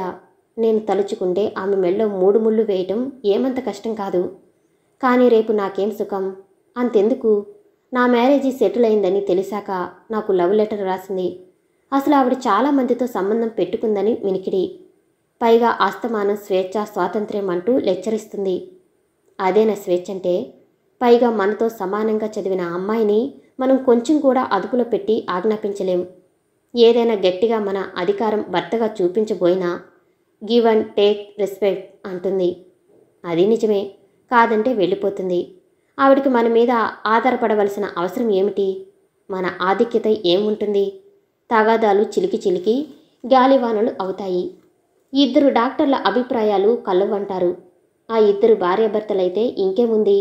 నేను తలుచుకుంటే ఆమె మెళ్ళో మూడు ముళ్ళు వేయటం ఏమంత కష్టం కాదు కానీ రేపు నాకేం సుఖం అంతెందుకు నా మ్యారేజీ సెటిల్ అయిందని తెలిసాక నాకు లవ్ లెటర్ రాసింది అసలు ఆవిడ చాలామందితో సంబంధం పెట్టుకుందని వినికిడి పైగా ఆస్తమానం స్వేచ్ఛ స్వాతంత్ర్యం అంటూ అదే నా స్వేచ్ఛ అంటే పైగా మనతో సమానంగా చదివిన అమ్మాయిని మనం కొంచెం కూడా అదుపులో పెట్టి ఆజ్ఞాపించలేం ఏదైనా గట్టిగా మన అధికారం భర్తగా చూపించబోయినా గివ్ అండ్ టేక్ రెస్పెక్ట్ అంటుంది అది నిజమే కాదంటే వెళ్ళిపోతుంది ఆవిడకి మన మీద ఆధారపడవలసిన అవసరం ఏమిటి మన ఆధిక్యత ఏముంటుంది తగాదాలు చిలికి చిలికి గాలివానలు అవుతాయి ఇద్దరు డాక్టర్ల అభిప్రాయాలు కలవంటారు ఆ ఇద్దరు భార్యాభర్తలైతే ఇంకేముంది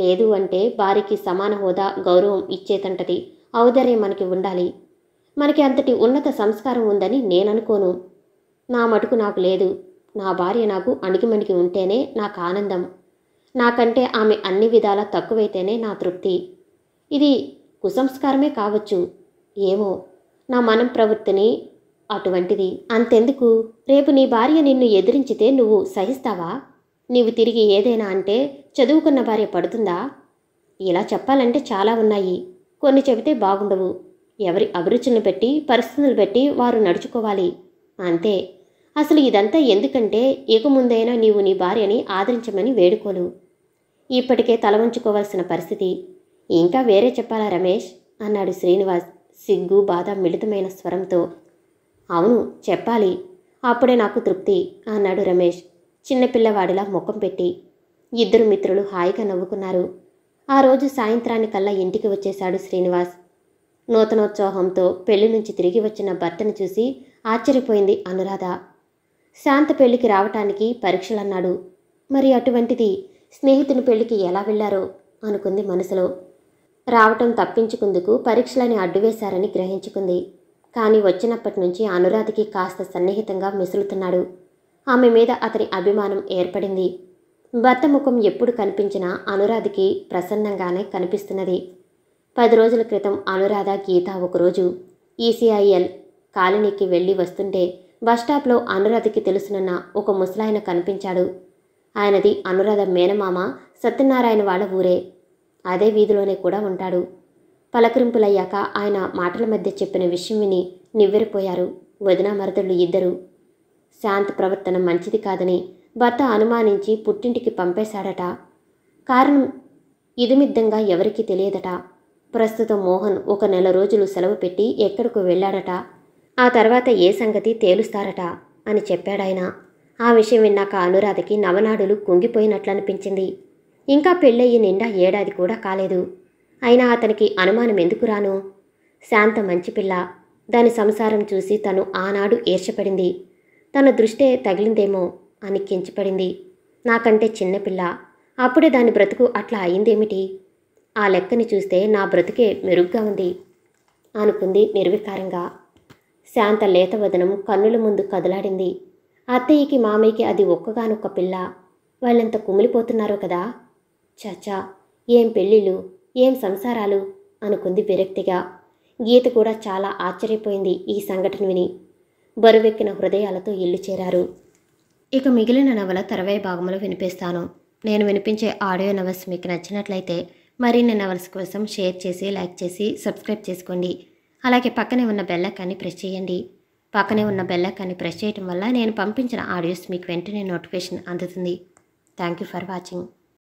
లేదు అంటే వారికి సమాన హోదా గౌరవం ఇచ్చేతంటది ఔదర్యం మనకి ఉండాలి మనకి అంతటి ఉన్నత సంస్కారం ఉందని నేననుకోను నా మటుకు నాకు లేదు నా భార్య నాకు అణికిమణికి ఉంటేనే నాకు ఆనందం నాకంటే ఆమె అన్ని విధాలా తక్కువైతేనే నా తృప్తి ఇది కుసంస్కారమే కావచ్చు ఏమో నా మనం ప్రవృత్తిని అటువంటిది అంతెందుకు రేపు నీ భార్య నిన్ను ఎదిరించితే నువ్వు సహిస్తావా నీవు తిరిగి ఏదైనా అంటే చదువుకున్న భార్య పడుతుందా ఇలా చెప్పాలంటే చాలా ఉన్నాయి కొన్ని చెబితే బాగుండవు ఎవరి అభిరుచులను పెట్టి పరిస్థితులు పెట్టి వారు నడుచుకోవాలి అంతే అసలు ఇదంతా ఎందుకంటే ఇక ముందైనా నీవు నీ భార్యని ఆదరించమని వేడుకోలు ఇప్పటికే తల ఉంచుకోవాల్సిన పరిస్థితి ఇంకా వేరే చెప్పాలా రమేష్ అన్నాడు శ్రీనివాస్ సిగ్గు బాధ మిళితమైన స్వరంతో అవును చెప్పాలి అప్పుడే నాకు తృప్తి అన్నాడు రమేష్ చిన్నపిల్లవాడిలా ముఖం పెట్టి ఇద్దరు మిత్రులు హాయిగా నవ్వుకున్నారు ఆ రోజు సాయంత్రానికల్లా ఇంటికి వచ్చేశాడు శ్రీనివాస్ నూతనోత్సాహంతో పెళ్లి నుంచి తిరిగి వచ్చిన భర్తను చూసి ఆశ్చర్యపోయింది అనురాధ శాంత పెళ్లికి రావటానికి పరీక్షలన్నాడు మరి అటువంటిది స్నేహితుని పెళ్లికి ఎలా వెళ్లారో అనుకుంది మనసులో రావటం తప్పించుకుందుకు పరీక్షలని అడ్డువేశారని గ్రహించుకుంది కానీ వచ్చినప్పటి నుంచి అనురాధకి కాస్త సన్నిహితంగా మిసులుతున్నాడు ఆమె మీద అతని అభిమానం ఏర్పడింది భర్త ముఖం ఎప్పుడు కనిపించినా అనురాధకి ప్రసన్నంగానే కనిపిస్తున్నది పది రోజుల క్రితం అనురాధ గీత ఒకరోజు ఈసీఐఎల్ కాలనీకి వెళ్ళి వస్తుంటే బస్టాప్లో అనురాధకి తెలుసునన్న ఒక ముసలాయన కనిపించాడు ఆయనది అనురాధ మేనమామ సత్యనారాయణ వాళ్ల ఊరే అదే వీధిలోనే కూడా ఉంటాడు పలకరింపులయ్యాక ఆయన మాటల మధ్య చెప్పిన విషయం విని నివ్వెరిపోయారు వదినా ఇద్దరు శాంత్ ప్రవర్తన మంచిది కాదని భర్త అనుమానించి పుట్టింటికి పంపేశాడట కారణం ఇదిమిద్దంగా ఎవరికీ తెలియదట ప్రస్తుతం మోహన్ ఒక నెల రోజులు సెలవు పెట్టి ఎక్కడికు వెళ్ళాడట ఆ తర్వాత ఏ సంగతి తేలుస్తారట అని చెప్పాడాయన ఆ విషయం విన్నాక అనురాధకి నవనాడులు కుంగిపోయినట్లనిపించింది ఇంకా పెళ్ళయ్యి నిండా ఏడాది కూడా కాలేదు అయినా అతనికి అనుమానం ఎందుకు రాను శాంత మంచి పిల్ల దాని సంసారం చూసి తను ఆనాడు ఈర్షపడింది తన దృష్టే తగిలిందేమో అని కించపడింది నాకంటే చిన్నపిల్ల అప్పుడే దాని బ్రతుకు అట్లా అయిందేమిటి ఆ లెక్కని చూస్తే నా బ్రతుకే మెరుగ్గా ఉంది అనుకుంది నిర్వికారంగా శాంత లేతవదనం కన్నుల ముందు కదలాడింది అత్తయ్యకి మామయ్యకి అది ఒక్కగానొక్క పిల్ల వాళ్ళంత కుమిలిపోతున్నారో కదా చచా ఏం పెళ్ళిళ్ళు ఏం సంసారాలు అనుకుంది విరక్తిగా గీత కూడా చాలా ఆశ్చర్యపోయింది ఈ సంఘటన విని బరువెక్కిన హృదయాలతో ఇల్లు చేరారు ఇక మిగిలిన నవల తరవై భాగంలో వినిపిస్తాను నేను వినిపించే ఆడియో నవల్స్ మీకు నచ్చినట్లయితే మరిన్ని నవల్స్ కోసం షేర్ చేసి లైక్ చేసి సబ్స్క్రైబ్ చేసుకోండి అలాగే పక్కనే ఉన్న బెల్లకాన్ని ప్రెస్ చేయండి పక్కనే ఉన్న బెల్లకాన్ని ప్రెస్ చేయటం వల్ల నేను పంపించిన ఆడియోస్ మీకు వెంటనే నోటిఫికేషన్ అందుతుంది థ్యాంక్ యూ ఫర్ వాచింగ్